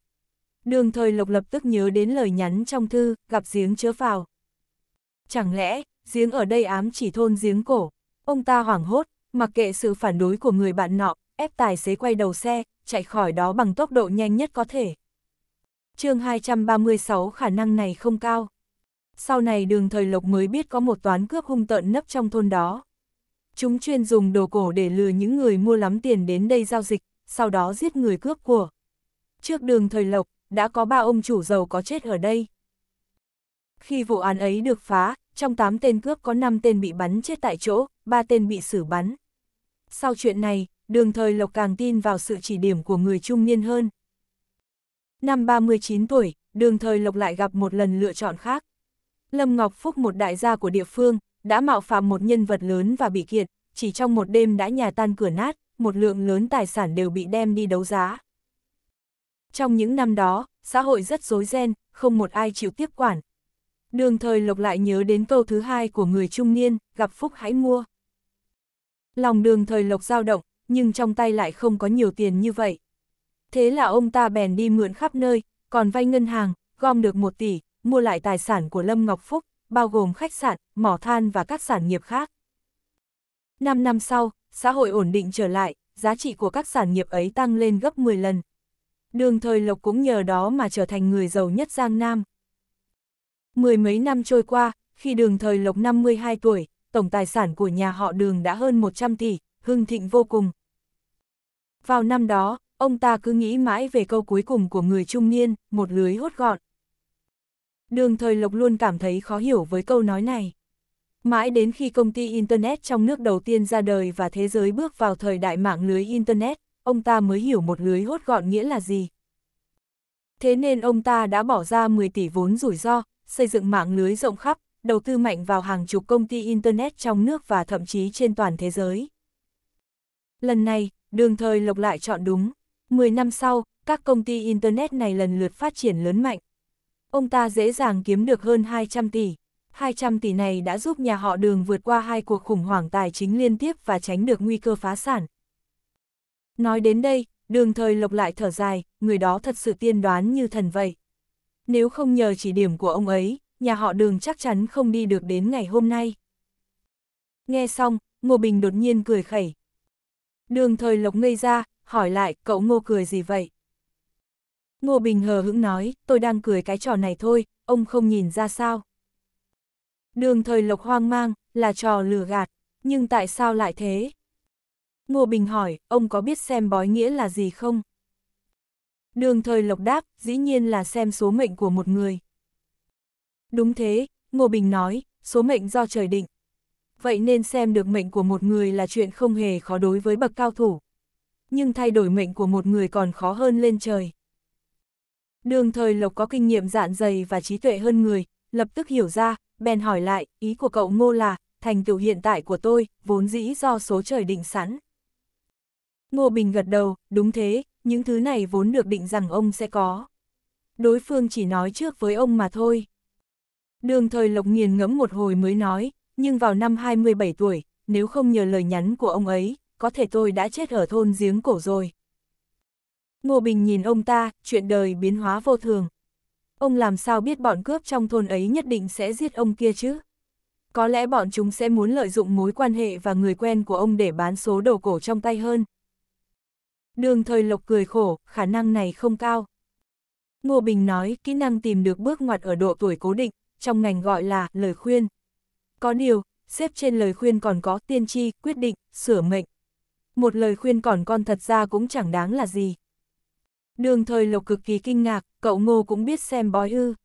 đường thời lộc lập tức nhớ đến lời nhắn trong thư, gặp giếng chứa vào. Chẳng lẽ, giếng ở đây ám chỉ thôn giếng cổ, ông ta hoảng hốt, mặc kệ sự phản đối của người bạn nọ, ép tài xế quay đầu xe, chạy khỏi đó bằng tốc độ nhanh nhất có thể. chương 236 khả năng này không cao. Sau này đường thời lộc mới biết có một toán cướp hung tợn nấp trong thôn đó. Chúng chuyên dùng đồ cổ để lừa những người mua lắm tiền đến đây giao dịch, sau đó giết người cướp của. Trước đường thời lộc, đã có ba ông chủ giàu có chết ở đây. Khi vụ án ấy được phá, trong 8 tên cướp có 5 tên bị bắn chết tại chỗ, 3 tên bị xử bắn. Sau chuyện này, đường thời Lộc càng tin vào sự chỉ điểm của người trung niên hơn. Năm 39 tuổi, đường thời Lộc lại gặp một lần lựa chọn khác. Lâm Ngọc Phúc một đại gia của địa phương, đã mạo phạm một nhân vật lớn và bị kiện, chỉ trong một đêm đã nhà tan cửa nát, một lượng lớn tài sản đều bị đem đi đấu giá. Trong những năm đó, xã hội rất rối ren, không một ai chịu tiếp quản. Đường thời lộc lại nhớ đến câu thứ hai của người trung niên, gặp phúc hãy mua. Lòng đường thời lộc dao động, nhưng trong tay lại không có nhiều tiền như vậy. Thế là ông ta bèn đi mượn khắp nơi, còn vay ngân hàng, gom được một tỷ, mua lại tài sản của Lâm Ngọc Phúc, bao gồm khách sạn, mỏ than và các sản nghiệp khác. Năm năm sau, xã hội ổn định trở lại, giá trị của các sản nghiệp ấy tăng lên gấp 10 lần, đường thời Lộc cũng nhờ đó mà trở thành người giàu nhất Giang Nam. Mười mấy năm trôi qua, khi đường thời Lộc 52 tuổi, tổng tài sản của nhà họ đường đã hơn 100 tỷ, hưng thịnh vô cùng. Vào năm đó, ông ta cứ nghĩ mãi về câu cuối cùng của người trung niên, một lưới hốt gọn. Đường thời Lộc luôn cảm thấy khó hiểu với câu nói này. Mãi đến khi công ty Internet trong nước đầu tiên ra đời và thế giới bước vào thời đại mạng lưới Internet, ông ta mới hiểu một lưới hốt gọn nghĩa là gì. Thế nên ông ta đã bỏ ra 10 tỷ vốn rủi ro, xây dựng mạng lưới rộng khắp, đầu tư mạnh vào hàng chục công ty Internet trong nước và thậm chí trên toàn thế giới. Lần này, đường thời lộc lại chọn đúng. 10 năm sau, các công ty Internet này lần lượt phát triển lớn mạnh. Ông ta dễ dàng kiếm được hơn 200 tỷ. 200 tỷ này đã giúp nhà họ đường vượt qua hai cuộc khủng hoảng tài chính liên tiếp và tránh được nguy cơ phá sản. Nói đến đây, đường thời lộc lại thở dài, người đó thật sự tiên đoán như thần vậy. Nếu không nhờ chỉ điểm của ông ấy, nhà họ đường chắc chắn không đi được đến ngày hôm nay. Nghe xong, Ngô Bình đột nhiên cười khẩy. Đường thời lộc ngây ra, hỏi lại, cậu Ngô cười gì vậy? Ngô Bình hờ hững nói, tôi đang cười cái trò này thôi, ông không nhìn ra sao. Đường thời lộc hoang mang, là trò lừa gạt, nhưng tại sao lại thế? Ngô Bình hỏi, ông có biết xem bói nghĩa là gì không? Đường thời lộc đáp, dĩ nhiên là xem số mệnh của một người. Đúng thế, Ngô Bình nói, số mệnh do trời định. Vậy nên xem được mệnh của một người là chuyện không hề khó đối với bậc cao thủ. Nhưng thay đổi mệnh của một người còn khó hơn lên trời. Đường thời lộc có kinh nghiệm dạn dày và trí tuệ hơn người, lập tức hiểu ra, bèn hỏi lại, ý của cậu ngô là, thành tựu hiện tại của tôi, vốn dĩ do số trời định sẵn. Ngô Bình gật đầu, đúng thế, những thứ này vốn được định rằng ông sẽ có. Đối phương chỉ nói trước với ông mà thôi. Đường thời Lộc Nghiền ngẫm một hồi mới nói, nhưng vào năm 27 tuổi, nếu không nhờ lời nhắn của ông ấy, có thể tôi đã chết ở thôn giếng cổ rồi. Ngô Bình nhìn ông ta, chuyện đời biến hóa vô thường. Ông làm sao biết bọn cướp trong thôn ấy nhất định sẽ giết ông kia chứ? Có lẽ bọn chúng sẽ muốn lợi dụng mối quan hệ và người quen của ông để bán số đồ cổ trong tay hơn, Đường thời lộc cười khổ, khả năng này không cao. Ngô Bình nói, kỹ năng tìm được bước ngoặt ở độ tuổi cố định, trong ngành gọi là lời khuyên. Có điều, xếp trên lời khuyên còn có tiên tri, quyết định, sửa mệnh. Một lời khuyên còn con thật ra cũng chẳng đáng là gì. Đường thời lộc cực kỳ kinh ngạc, cậu ngô cũng biết xem bói ư.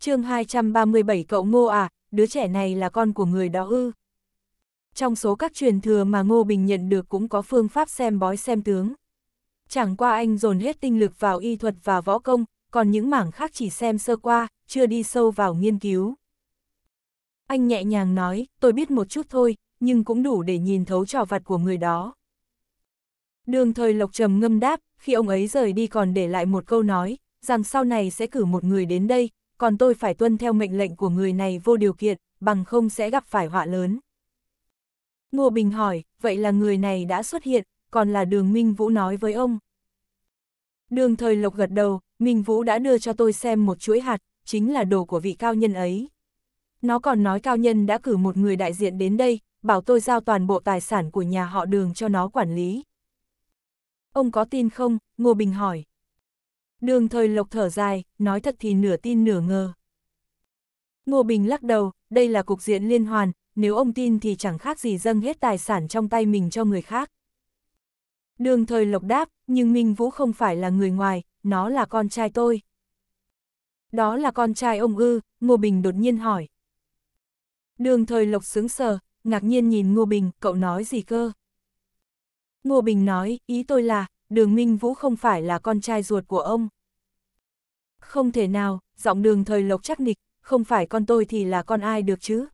chương 237 cậu ngô à, đứa trẻ này là con của người đó ư. Trong số các truyền thừa mà Ngô Bình nhận được cũng có phương pháp xem bói xem tướng. Chẳng qua anh dồn hết tinh lực vào y thuật và võ công, còn những mảng khác chỉ xem sơ qua, chưa đi sâu vào nghiên cứu. Anh nhẹ nhàng nói, tôi biết một chút thôi, nhưng cũng đủ để nhìn thấu trò vặt của người đó. Đường thời Lộc Trầm ngâm đáp, khi ông ấy rời đi còn để lại một câu nói, rằng sau này sẽ cử một người đến đây, còn tôi phải tuân theo mệnh lệnh của người này vô điều kiện, bằng không sẽ gặp phải họa lớn. Ngô Bình hỏi, vậy là người này đã xuất hiện, còn là đường Minh Vũ nói với ông. Đường thời lộc gật đầu, Minh Vũ đã đưa cho tôi xem một chuỗi hạt, chính là đồ của vị cao nhân ấy. Nó còn nói cao nhân đã cử một người đại diện đến đây, bảo tôi giao toàn bộ tài sản của nhà họ đường cho nó quản lý. Ông có tin không? Ngô Bình hỏi. Đường thời lộc thở dài, nói thật thì nửa tin nửa ngờ. Ngô Bình lắc đầu, đây là cục diện liên hoàn, nếu ông tin thì chẳng khác gì dâng hết tài sản trong tay mình cho người khác. Đường thời lộc đáp, nhưng Minh Vũ không phải là người ngoài, nó là con trai tôi. Đó là con trai ông ư, Ngô Bình đột nhiên hỏi. Đường thời lộc sướng sờ, ngạc nhiên nhìn Ngô Bình, cậu nói gì cơ? Ngô Bình nói, ý tôi là, đường Minh Vũ không phải là con trai ruột của ông. Không thể nào, giọng đường thời lộc chắc nịch, không phải con tôi thì là con ai được chứ?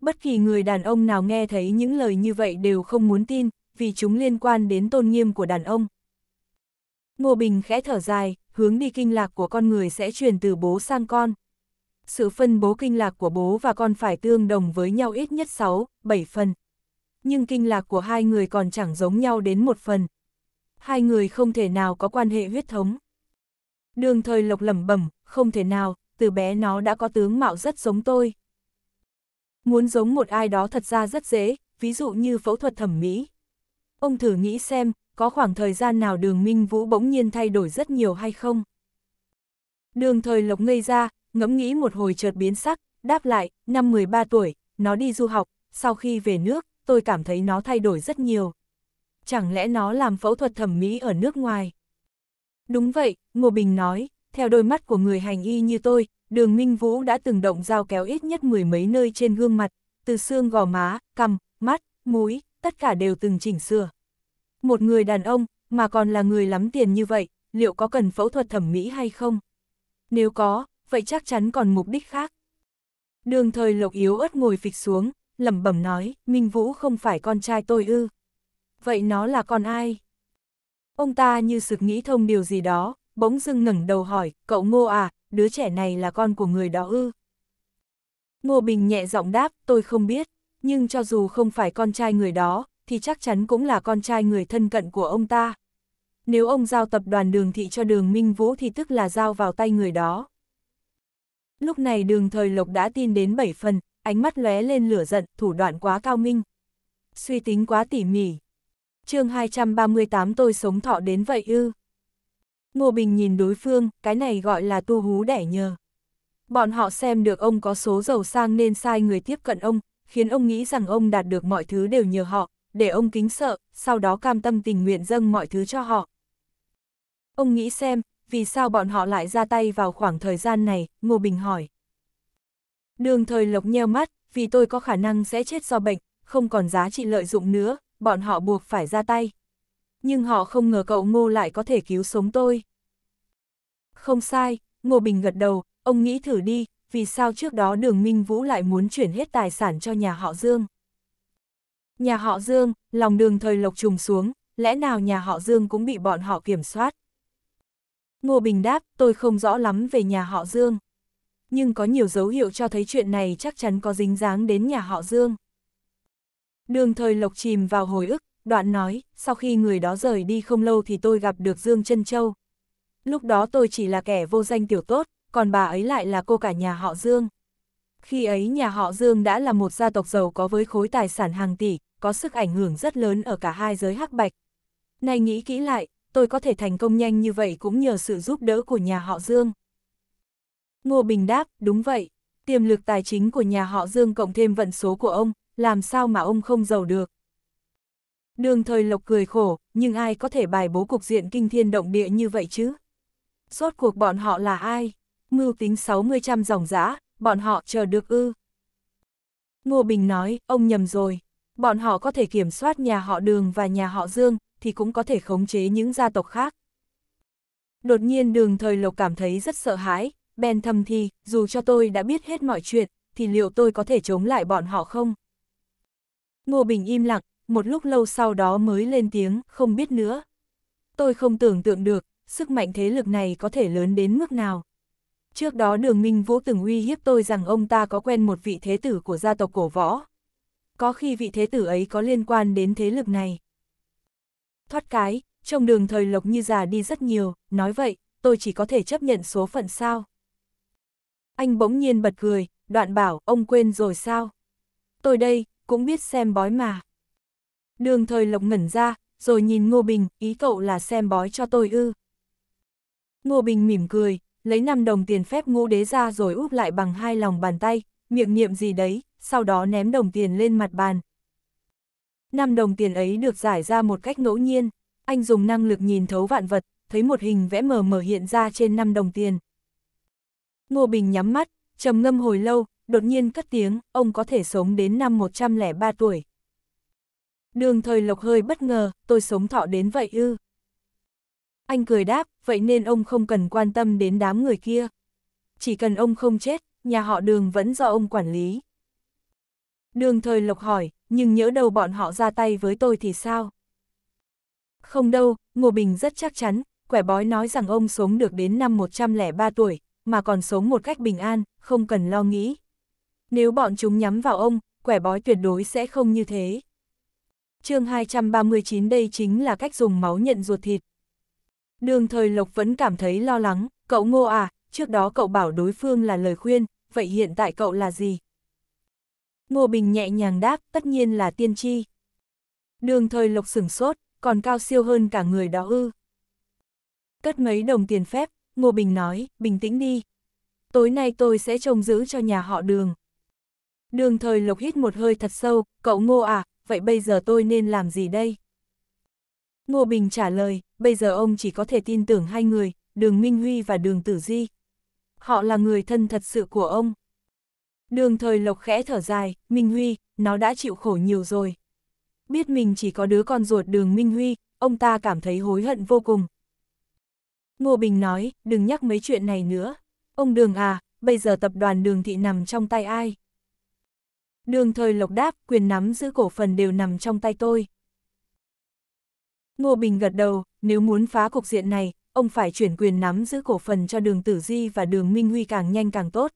Bất kỳ người đàn ông nào nghe thấy những lời như vậy đều không muốn tin, vì chúng liên quan đến tôn nghiêm của đàn ông. Ngô Bình khẽ thở dài, hướng đi kinh lạc của con người sẽ truyền từ bố sang con. Sự phân bố kinh lạc của bố và con phải tương đồng với nhau ít nhất 6, 7 phần. Nhưng kinh lạc của hai người còn chẳng giống nhau đến một phần. Hai người không thể nào có quan hệ huyết thống. Đường thời lộc lẩm bẩm, không thể nào, từ bé nó đã có tướng mạo rất giống tôi, Muốn giống một ai đó thật ra rất dễ, ví dụ như phẫu thuật thẩm mỹ. Ông thử nghĩ xem, có khoảng thời gian nào đường Minh Vũ bỗng nhiên thay đổi rất nhiều hay không? Đường thời lộc ngây ra, ngẫm nghĩ một hồi chợt biến sắc, đáp lại, năm 13 tuổi, nó đi du học, sau khi về nước, tôi cảm thấy nó thay đổi rất nhiều. Chẳng lẽ nó làm phẫu thuật thẩm mỹ ở nước ngoài? Đúng vậy, Ngô Bình nói, theo đôi mắt của người hành y như tôi, đường Minh Vũ đã từng động dao kéo ít nhất mười mấy nơi trên gương mặt, từ xương gò má, cằm, mắt, mũi, tất cả đều từng chỉnh sửa. Một người đàn ông, mà còn là người lắm tiền như vậy, liệu có cần phẫu thuật thẩm mỹ hay không? Nếu có, vậy chắc chắn còn mục đích khác. Đường thời lộc yếu ớt ngồi phịch xuống, lẩm bẩm nói, Minh Vũ không phải con trai tôi ư. Vậy nó là con ai? Ông ta như sực nghĩ thông điều gì đó, bỗng dưng ngẩng đầu hỏi, cậu ngô à, đứa trẻ này là con của người đó ư. Ngô Bình nhẹ giọng đáp, tôi không biết, nhưng cho dù không phải con trai người đó, thì chắc chắn cũng là con trai người thân cận của ông ta. Nếu ông giao tập đoàn đường thị cho đường Minh Vũ thì tức là giao vào tay người đó. Lúc này đường thời lộc đã tin đến bảy phần, ánh mắt lóe lên lửa giận, thủ đoạn quá cao minh. Suy tính quá tỉ mỉ. chương 238 tôi sống thọ đến vậy ư. Ngô Bình nhìn đối phương, cái này gọi là tu hú đẻ nhờ. Bọn họ xem được ông có số giàu sang nên sai người tiếp cận ông, khiến ông nghĩ rằng ông đạt được mọi thứ đều nhờ họ, để ông kính sợ, sau đó cam tâm tình nguyện dâng mọi thứ cho họ. Ông nghĩ xem, vì sao bọn họ lại ra tay vào khoảng thời gian này, Ngô Bình hỏi. Đường thời lộc nheo mắt, vì tôi có khả năng sẽ chết do bệnh, không còn giá trị lợi dụng nữa, bọn họ buộc phải ra tay nhưng họ không ngờ cậu Ngô lại có thể cứu sống tôi. Không sai, Ngô Bình gật đầu, ông nghĩ thử đi, vì sao trước đó đường Minh Vũ lại muốn chuyển hết tài sản cho nhà họ Dương. Nhà họ Dương, lòng đường thời lộc trùng xuống, lẽ nào nhà họ Dương cũng bị bọn họ kiểm soát? Ngô Bình đáp, tôi không rõ lắm về nhà họ Dương. Nhưng có nhiều dấu hiệu cho thấy chuyện này chắc chắn có dính dáng đến nhà họ Dương. Đường thời lộc chìm vào hồi ức, đoạn nói, sau khi người đó rời đi không lâu thì tôi gặp được Dương Trân Châu. Lúc đó tôi chỉ là kẻ vô danh tiểu tốt, còn bà ấy lại là cô cả nhà họ Dương. Khi ấy nhà họ Dương đã là một gia tộc giàu có với khối tài sản hàng tỷ, có sức ảnh hưởng rất lớn ở cả hai giới hắc bạch. Này nghĩ kỹ lại, tôi có thể thành công nhanh như vậy cũng nhờ sự giúp đỡ của nhà họ Dương. Ngô Bình đáp, đúng vậy, tiềm lực tài chính của nhà họ Dương cộng thêm vận số của ông, làm sao mà ông không giàu được. Đường thời lộc cười khổ, nhưng ai có thể bài bố cục diện kinh thiên động địa như vậy chứ? Rốt cuộc bọn họ là ai? Mưu tính 60 trăm dòng giã, bọn họ chờ được ư. Ngô Bình nói, ông nhầm rồi. Bọn họ có thể kiểm soát nhà họ đường và nhà họ dương, thì cũng có thể khống chế những gia tộc khác. Đột nhiên đường thời lộc cảm thấy rất sợ hãi, Ben thầm thì, dù cho tôi đã biết hết mọi chuyện, thì liệu tôi có thể chống lại bọn họ không? Ngô Bình im lặng, một lúc lâu sau đó mới lên tiếng, không biết nữa. Tôi không tưởng tượng được, sức mạnh thế lực này có thể lớn đến mức nào. Trước đó đường Minh Vũ từng uy hiếp tôi rằng ông ta có quen một vị thế tử của gia tộc cổ võ. Có khi vị thế tử ấy có liên quan đến thế lực này. Thoát cái, trong đường thời lộc như già đi rất nhiều, nói vậy, tôi chỉ có thể chấp nhận số phận sao. Anh bỗng nhiên bật cười, đoạn bảo, ông quên rồi sao? Tôi đây, cũng biết xem bói mà. Đường thời lộc ngẩn ra, rồi nhìn Ngô Bình, ý cậu là xem bói cho tôi ư. Ngô Bình mỉm cười, lấy 5 đồng tiền phép ngô đế ra rồi úp lại bằng hai lòng bàn tay, miệng niệm gì đấy, sau đó ném đồng tiền lên mặt bàn. 5 đồng tiền ấy được giải ra một cách ngẫu nhiên, anh dùng năng lực nhìn thấu vạn vật, thấy một hình vẽ mờ mờ hiện ra trên 5 đồng tiền. Ngô Bình nhắm mắt, trầm ngâm hồi lâu, đột nhiên cất tiếng, ông có thể sống đến năm 103 tuổi. Đường thời lộc hơi bất ngờ, tôi sống thọ đến vậy ư. Anh cười đáp, vậy nên ông không cần quan tâm đến đám người kia. Chỉ cần ông không chết, nhà họ đường vẫn do ông quản lý. Đường thời lộc hỏi, nhưng nhớ đâu bọn họ ra tay với tôi thì sao? Không đâu, Ngô Bình rất chắc chắn, quẻ bói nói rằng ông sống được đến năm 103 tuổi, mà còn sống một cách bình an, không cần lo nghĩ. Nếu bọn chúng nhắm vào ông, quẻ bói tuyệt đối sẽ không như thế chương 239 đây chính là cách dùng máu nhận ruột thịt. Đường thời Lộc vẫn cảm thấy lo lắng, cậu ngô à, trước đó cậu bảo đối phương là lời khuyên, vậy hiện tại cậu là gì? Ngô Bình nhẹ nhàng đáp, tất nhiên là tiên tri. Đường thời Lộc sửng sốt, còn cao siêu hơn cả người đó ư. Cất mấy đồng tiền phép, Ngô Bình nói, bình tĩnh đi. Tối nay tôi sẽ trông giữ cho nhà họ đường. Đường thời Lộc hít một hơi thật sâu, cậu ngô à, vậy bây giờ tôi nên làm gì đây? Ngô Bình trả lời, bây giờ ông chỉ có thể tin tưởng hai người, đường Minh Huy và đường Tử Di. Họ là người thân thật sự của ông. Đường thời lộc khẽ thở dài, Minh Huy, nó đã chịu khổ nhiều rồi. Biết mình chỉ có đứa con ruột đường Minh Huy, ông ta cảm thấy hối hận vô cùng. Ngô Bình nói, đừng nhắc mấy chuyện này nữa. Ông Đường à, bây giờ tập đoàn đường thị nằm trong tay ai? đường thời lộc đáp, quyền nắm giữ cổ phần đều nằm trong tay tôi. Ngô Bình gật đầu, nếu muốn phá cục diện này, ông phải chuyển quyền nắm giữ cổ phần cho đường Tử Di và đường Minh Huy càng nhanh càng tốt.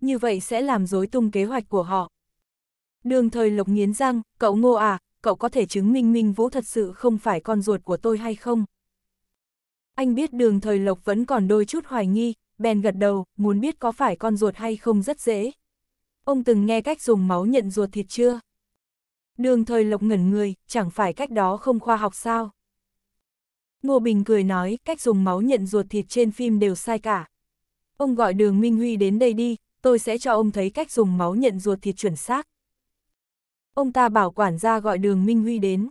Như vậy sẽ làm dối tung kế hoạch của họ. Đường thời lộc nghiến răng, cậu Ngô à, cậu có thể chứng minh Minh Vũ thật sự không phải con ruột của tôi hay không? Anh biết đường thời lộc vẫn còn đôi chút hoài nghi, bèn gật đầu, muốn biết có phải con ruột hay không rất dễ, ông từng nghe cách dùng máu nhận ruột thịt chưa? Đường thời lộc ngẩn người, chẳng phải cách đó không khoa học sao? Ngô Bình cười nói, cách dùng máu nhận ruột thịt trên phim đều sai cả. Ông gọi đường Minh Huy đến đây đi, tôi sẽ cho ông thấy cách dùng máu nhận ruột thịt chuẩn xác. Ông ta bảo quản gia gọi đường Minh Huy đến.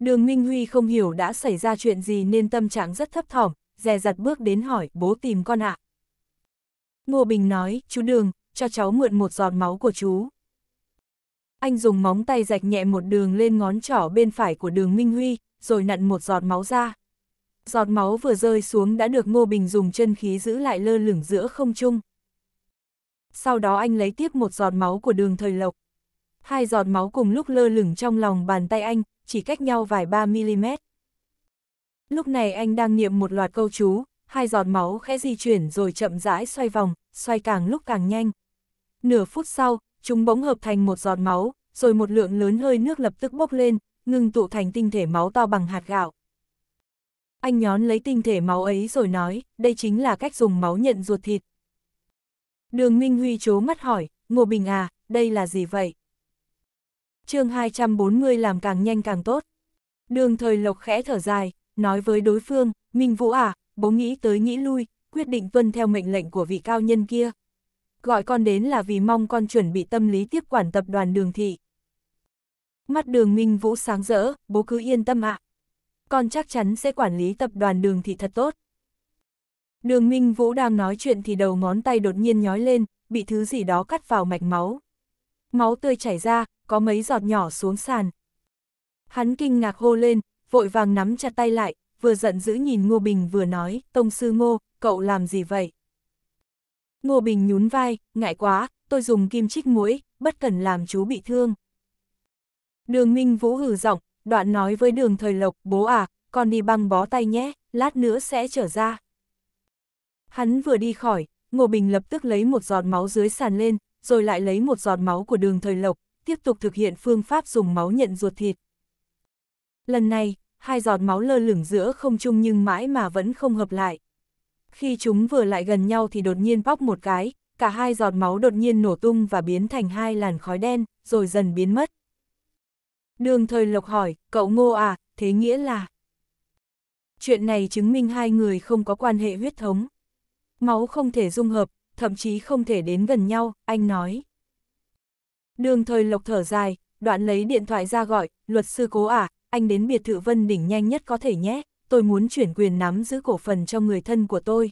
Đường Minh Huy không hiểu đã xảy ra chuyện gì nên tâm trạng rất thấp thỏm, dè dặt bước đến hỏi bố tìm con ạ. À. Ngô Bình nói, chú Đường, cho cháu mượn một giọt máu của chú. Anh dùng móng tay rạch nhẹ một đường lên ngón trỏ bên phải của đường Minh Huy, rồi nặn một giọt máu ra. Giọt máu vừa rơi xuống đã được Ngô Bình dùng chân khí giữ lại lơ lửng giữa không trung. Sau đó anh lấy tiếp một giọt máu của đường thời lộc. Hai giọt máu cùng lúc lơ lửng trong lòng bàn tay anh, chỉ cách nhau vài 3mm. Lúc này anh đang niệm một loạt câu chú, hai giọt máu khẽ di chuyển rồi chậm rãi xoay vòng, xoay càng lúc càng nhanh. Nửa phút sau, chúng bỗng hợp thành một giọt máu, rồi một lượng lớn hơi nước lập tức bốc lên, ngừng tụ thành tinh thể máu to bằng hạt gạo. Anh nhón lấy tinh thể máu ấy rồi nói, đây chính là cách dùng máu nhận ruột thịt. Đường Minh Huy chố mắt hỏi, Ngô Bình à, đây là gì vậy? chương 240 làm càng nhanh càng tốt. Đường thời lộc khẽ thở dài, nói với đối phương, Minh Vũ à, bố nghĩ tới nghĩ lui, quyết định tuân theo mệnh lệnh của vị cao nhân kia gọi con đến là vì mong con chuẩn bị tâm lý tiếp quản tập đoàn đường thị. Mắt đường Minh Vũ sáng rỡ, bố cứ yên tâm ạ. À. Con chắc chắn sẽ quản lý tập đoàn đường thị thật tốt. Đường Minh Vũ đang nói chuyện thì đầu ngón tay đột nhiên nhói lên, bị thứ gì đó cắt vào mạch máu. Máu tươi chảy ra, có mấy giọt nhỏ xuống sàn. Hắn kinh ngạc hô lên, vội vàng nắm chặt tay lại, vừa giận dữ nhìn Ngô Bình vừa nói, Tông Sư Ngô, cậu làm gì vậy? Ngô Bình nhún vai, ngại quá, tôi dùng kim chích mũi, bất cần làm chú bị thương. Đường Minh Vũ hử giọng, đoạn nói với đường thời lộc, bố à, con đi băng bó tay nhé, lát nữa sẽ trở ra. Hắn vừa đi khỏi, Ngô Bình lập tức lấy một giọt máu dưới sàn lên, rồi lại lấy một giọt máu của đường thời lộc, tiếp tục thực hiện phương pháp dùng máu nhận ruột thịt. Lần này, hai giọt máu lơ lửng giữa không chung nhưng mãi mà vẫn không hợp lại. Khi chúng vừa lại gần nhau thì đột nhiên bóc một cái, cả hai giọt máu đột nhiên nổ tung và biến thành hai làn khói đen, rồi dần biến mất. Đường thời lộc hỏi, cậu ngô à, thế nghĩa là... Chuyện này chứng minh hai người không có quan hệ huyết thống. Máu không thể dung hợp, thậm chí không thể đến gần nhau, anh nói. Đường thời lộc thở dài, đoạn lấy điện thoại ra gọi, luật sư cố à, anh đến biệt thự Vân Đỉnh nhanh nhất có thể nhé tôi muốn chuyển quyền nắm giữ cổ phần cho người thân của tôi.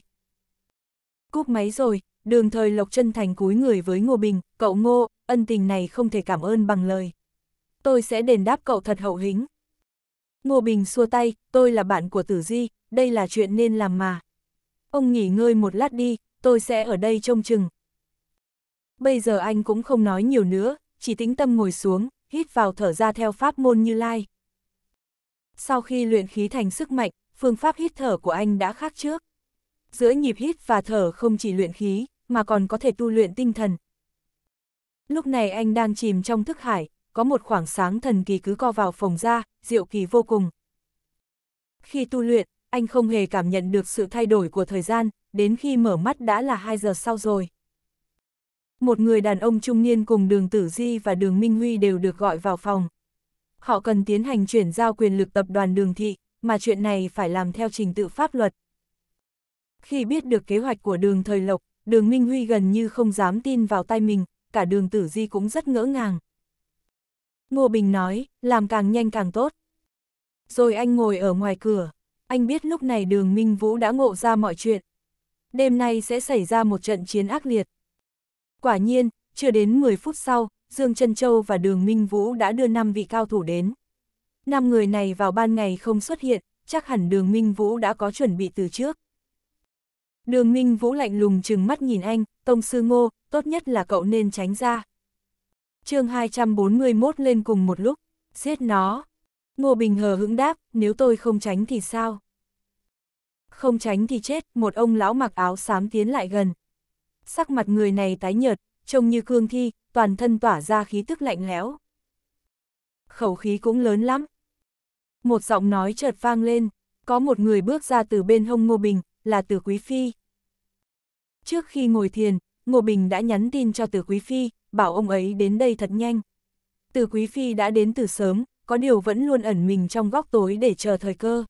Cúp máy rồi, đường thời Lộc chân thành cúi người với Ngô Bình, cậu Ngô, ân tình này không thể cảm ơn bằng lời. Tôi sẽ đền đáp cậu thật hậu hĩnh. Ngô Bình xua tay, tôi là bạn của Tử Di, đây là chuyện nên làm mà. Ông nghỉ ngơi một lát đi, tôi sẽ ở đây trông chừng. Bây giờ anh cũng không nói nhiều nữa, chỉ tĩnh tâm ngồi xuống, hít vào thở ra theo pháp môn như lai sau khi luyện khí thành sức mạnh, phương pháp hít thở của anh đã khác trước. Giữa nhịp hít và thở không chỉ luyện khí, mà còn có thể tu luyện tinh thần. Lúc này anh đang chìm trong thức hải, có một khoảng sáng thần kỳ cứ co vào phòng ra, diệu kỳ vô cùng. Khi tu luyện, anh không hề cảm nhận được sự thay đổi của thời gian, đến khi mở mắt đã là 2 giờ sau rồi. Một người đàn ông trung niên cùng đường Tử Di và đường Minh Huy đều được gọi vào phòng họ cần tiến hành chuyển giao quyền lực tập đoàn đường thị, mà chuyện này phải làm theo trình tự pháp luật. Khi biết được kế hoạch của đường thời lộc, đường Minh Huy gần như không dám tin vào tay mình, cả đường tử di cũng rất ngỡ ngàng. Ngô Bình nói, làm càng nhanh càng tốt. Rồi anh ngồi ở ngoài cửa, anh biết lúc này đường Minh Vũ đã ngộ ra mọi chuyện. Đêm nay sẽ xảy ra một trận chiến ác liệt. Quả nhiên, chưa đến 10 phút sau, Dương Trân Châu và Đường Minh Vũ đã đưa 5 vị cao thủ đến. Năm người này vào ban ngày không xuất hiện, chắc hẳn Đường Minh Vũ đã có chuẩn bị từ trước. Đường Minh Vũ lạnh lùng chừng mắt nhìn anh, Tông Sư Ngô, tốt nhất là cậu nên tránh ra. chương 241 lên cùng một lúc, giết nó. Ngô Bình hờ hững đáp, nếu tôi không tránh thì sao? Không tránh thì chết, một ông lão mặc áo xám tiến lại gần. Sắc mặt người này tái nhợt, trông như cương thi, toàn thân tỏa ra khí tức lạnh lẽo. Khẩu khí cũng lớn lắm. Một giọng nói chợt vang lên, có một người bước ra từ bên hông Ngô Bình, là Từ Quý Phi. Trước khi ngồi thiền, Ngô Bình đã nhắn tin cho Từ Quý Phi, bảo ông ấy đến đây thật nhanh. Từ Quý Phi đã đến từ sớm, có điều vẫn luôn ẩn mình trong góc tối để chờ thời cơ.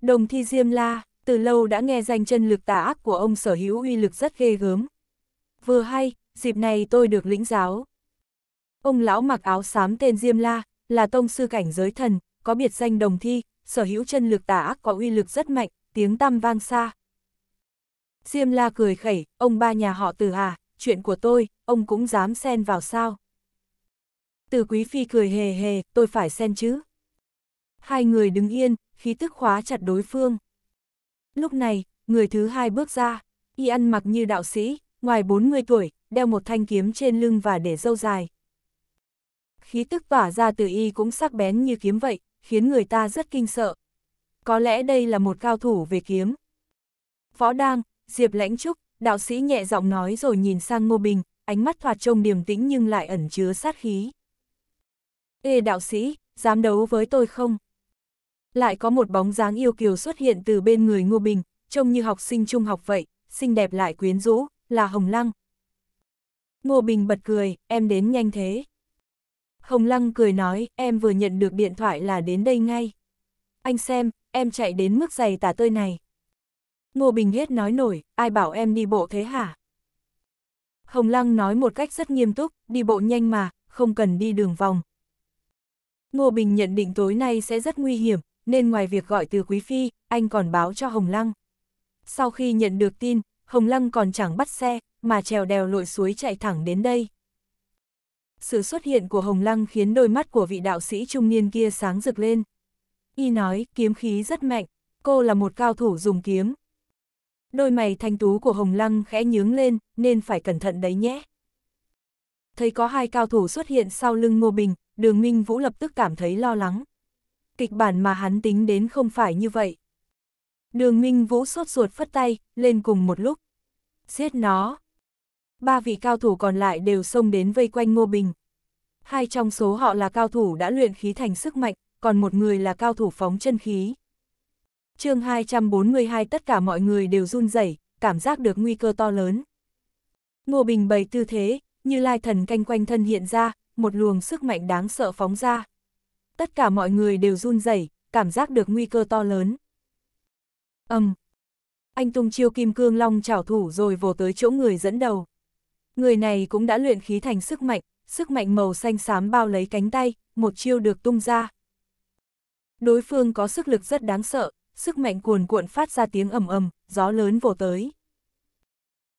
Đồng thi Diêm La, từ lâu đã nghe danh chân lực tà ác của ông sở hữu uy lực rất ghê gớm. Vừa hay, dịp này tôi được lĩnh giáo. Ông lão mặc áo xám tên Diêm La, là tông sư cảnh giới thần, có biệt danh đồng thi, sở hữu chân lực tà ác có uy lực rất mạnh, tiếng tăm vang xa. Diêm La cười khẩy, ông ba nhà họ từ à, chuyện của tôi, ông cũng dám xen vào sao. Từ quý phi cười hề hề, tôi phải xen chứ. Hai người đứng yên, khí tức khóa chặt đối phương. Lúc này, người thứ hai bước ra, y ăn mặc như đạo sĩ, ngoài 40 tuổi, đeo một thanh kiếm trên lưng và để dâu dài. Khí tức tỏa ra từ y cũng sắc bén như kiếm vậy, khiến người ta rất kinh sợ. Có lẽ đây là một cao thủ về kiếm. Võ Đang, Diệp Lãnh Trúc, đạo sĩ nhẹ giọng nói rồi nhìn sang Ngô Bình, ánh mắt thoạt trông điềm tĩnh nhưng lại ẩn chứa sát khí. Ê đạo sĩ, dám đấu với tôi không? Lại có một bóng dáng yêu kiều xuất hiện từ bên người Ngô Bình, trông như học sinh trung học vậy, xinh đẹp lại quyến rũ, là Hồng Lăng, Ngô Bình bật cười, em đến nhanh thế. Hồng Lăng cười nói, em vừa nhận được điện thoại là đến đây ngay. Anh xem, em chạy đến mức giày tả tơi này. Ngô Bình hết nói nổi, ai bảo em đi bộ thế hả? Hồng Lăng nói một cách rất nghiêm túc, đi bộ nhanh mà, không cần đi đường vòng. Ngô Bình nhận định tối nay sẽ rất nguy hiểm, nên ngoài việc gọi từ Quý Phi, anh còn báo cho Hồng Lăng. Sau khi nhận được tin, Hồng Lăng còn chẳng bắt xe, mà trèo đèo lội suối chạy thẳng đến đây. Sự xuất hiện của Hồng Lăng khiến đôi mắt của vị đạo sĩ trung niên kia sáng rực lên. Y nói, kiếm khí rất mạnh, cô là một cao thủ dùng kiếm. Đôi mày thanh tú của Hồng Lăng khẽ nhướng lên, nên phải cẩn thận đấy nhé. Thấy có hai cao thủ xuất hiện sau lưng Ngô Bình, đường Minh Vũ lập tức cảm thấy lo lắng. Kịch bản mà hắn tính đến không phải như vậy. Đường Minh Vũ sốt ruột phất tay, lên cùng một lúc. Giết nó, ba vị cao thủ còn lại đều xông đến vây quanh Ngô Bình. Hai trong số họ là cao thủ đã luyện khí thành sức mạnh, còn một người là cao thủ phóng chân khí. chương 242 tất cả mọi người đều run rẩy cảm giác được nguy cơ to lớn. Ngô Bình bày tư thế, như lai thần canh quanh thân hiện ra, một luồng sức mạnh đáng sợ phóng ra. Tất cả mọi người đều run rẩy cảm giác được nguy cơ to lớn. Âm! Um, anh tung chiêu kim cương long chảo thủ rồi vồ tới chỗ người dẫn đầu. Người này cũng đã luyện khí thành sức mạnh, sức mạnh màu xanh xám bao lấy cánh tay, một chiêu được tung ra. Đối phương có sức lực rất đáng sợ, sức mạnh cuồn cuộn phát ra tiếng ầm ầm, gió lớn vồ tới.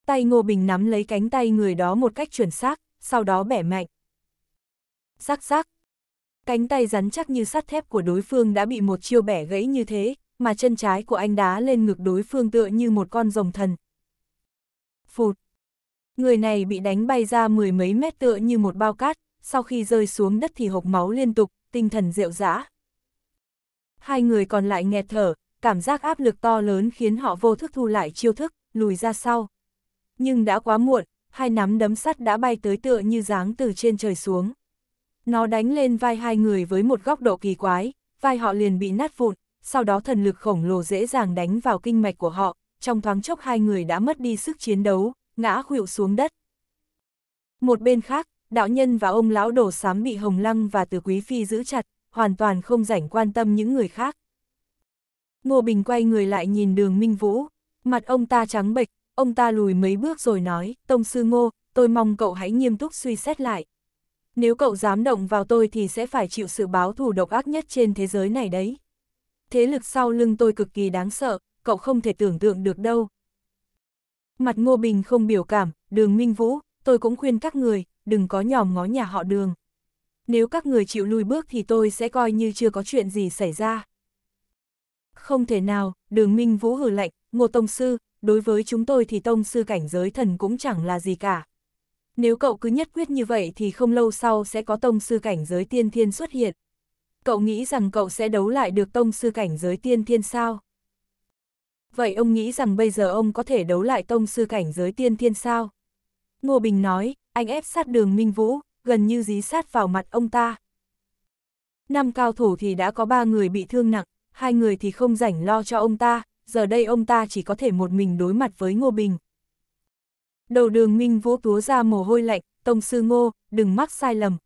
Tay Ngô Bình nắm lấy cánh tay người đó một cách chuẩn xác, sau đó bẻ mạnh. Rắc rắc. Cánh tay rắn chắc như sắt thép của đối phương đã bị một chiêu bẻ gãy như thế, mà chân trái của anh đá lên ngực đối phương tựa như một con rồng thần. Phụt. Người này bị đánh bay ra mười mấy mét tựa như một bao cát, sau khi rơi xuống đất thì hộc máu liên tục, tinh thần rệu rã. Hai người còn lại nghẹt thở, cảm giác áp lực to lớn khiến họ vô thức thu lại chiêu thức, lùi ra sau. Nhưng đã quá muộn, hai nắm đấm sắt đã bay tới tựa như dáng từ trên trời xuống. Nó đánh lên vai hai người với một góc độ kỳ quái, vai họ liền bị nát vụn, sau đó thần lực khổng lồ dễ dàng đánh vào kinh mạch của họ, trong thoáng chốc hai người đã mất đi sức chiến đấu, ngã khuỵu xuống đất. Một bên khác, đạo nhân và ông lão đổ sám bị Hồng Lăng và Từ Quý Phi giữ chặt, hoàn toàn không rảnh quan tâm những người khác. Ngô Bình quay người lại nhìn đường Minh Vũ, mặt ông ta trắng bệch, ông ta lùi mấy bước rồi nói, Tông Sư Ngô, tôi mong cậu hãy nghiêm túc suy xét lại. Nếu cậu dám động vào tôi thì sẽ phải chịu sự báo thù độc ác nhất trên thế giới này đấy. Thế lực sau lưng tôi cực kỳ đáng sợ, cậu không thể tưởng tượng được đâu. Mặt Ngô Bình không biểu cảm, đường Minh Vũ, tôi cũng khuyên các người, đừng có nhòm ngó nhà họ đường. Nếu các người chịu lùi bước thì tôi sẽ coi như chưa có chuyện gì xảy ra. Không thể nào, đường Minh Vũ hử lạnh, Ngô Tông Sư, đối với chúng tôi thì Tông Sư cảnh giới thần cũng chẳng là gì cả. Nếu cậu cứ nhất quyết như vậy thì không lâu sau sẽ có Tông Sư cảnh giới tiên thiên xuất hiện. Cậu nghĩ rằng cậu sẽ đấu lại được Tông Sư cảnh giới tiên thiên sao? vậy ông nghĩ rằng bây giờ ông có thể đấu lại tông sư cảnh giới tiên thiên sao? Ngô Bình nói, anh ép sát đường Minh Vũ, gần như dí sát vào mặt ông ta. Năm cao thủ thì đã có ba người bị thương nặng, hai người thì không rảnh lo cho ông ta, giờ đây ông ta chỉ có thể một mình đối mặt với Ngô Bình. Đầu đường Minh Vũ túa ra mồ hôi lạnh, tông sư Ngô, đừng mắc sai lầm.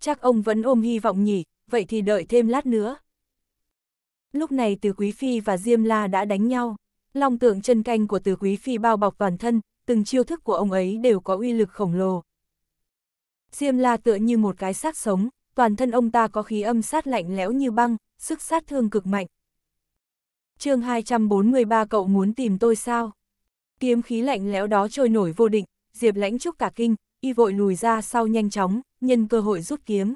Chắc ông vẫn ôm hy vọng nhỉ, vậy thì đợi thêm lát nữa. Lúc này Từ Quý Phi và Diêm La đã đánh nhau. Long tượng chân canh của Từ Quý Phi bao bọc toàn thân, từng chiêu thức của ông ấy đều có uy lực khổng lồ. Diêm La tựa như một cái xác sống, toàn thân ông ta có khí âm sát lạnh lẽo như băng, sức sát thương cực mạnh. chương 243 cậu muốn tìm tôi sao? Kiếm khí lạnh lẽo đó trôi nổi vô định, Diệp lãnh trúc cả kinh, y vội lùi ra sau nhanh chóng, nhân cơ hội rút kiếm.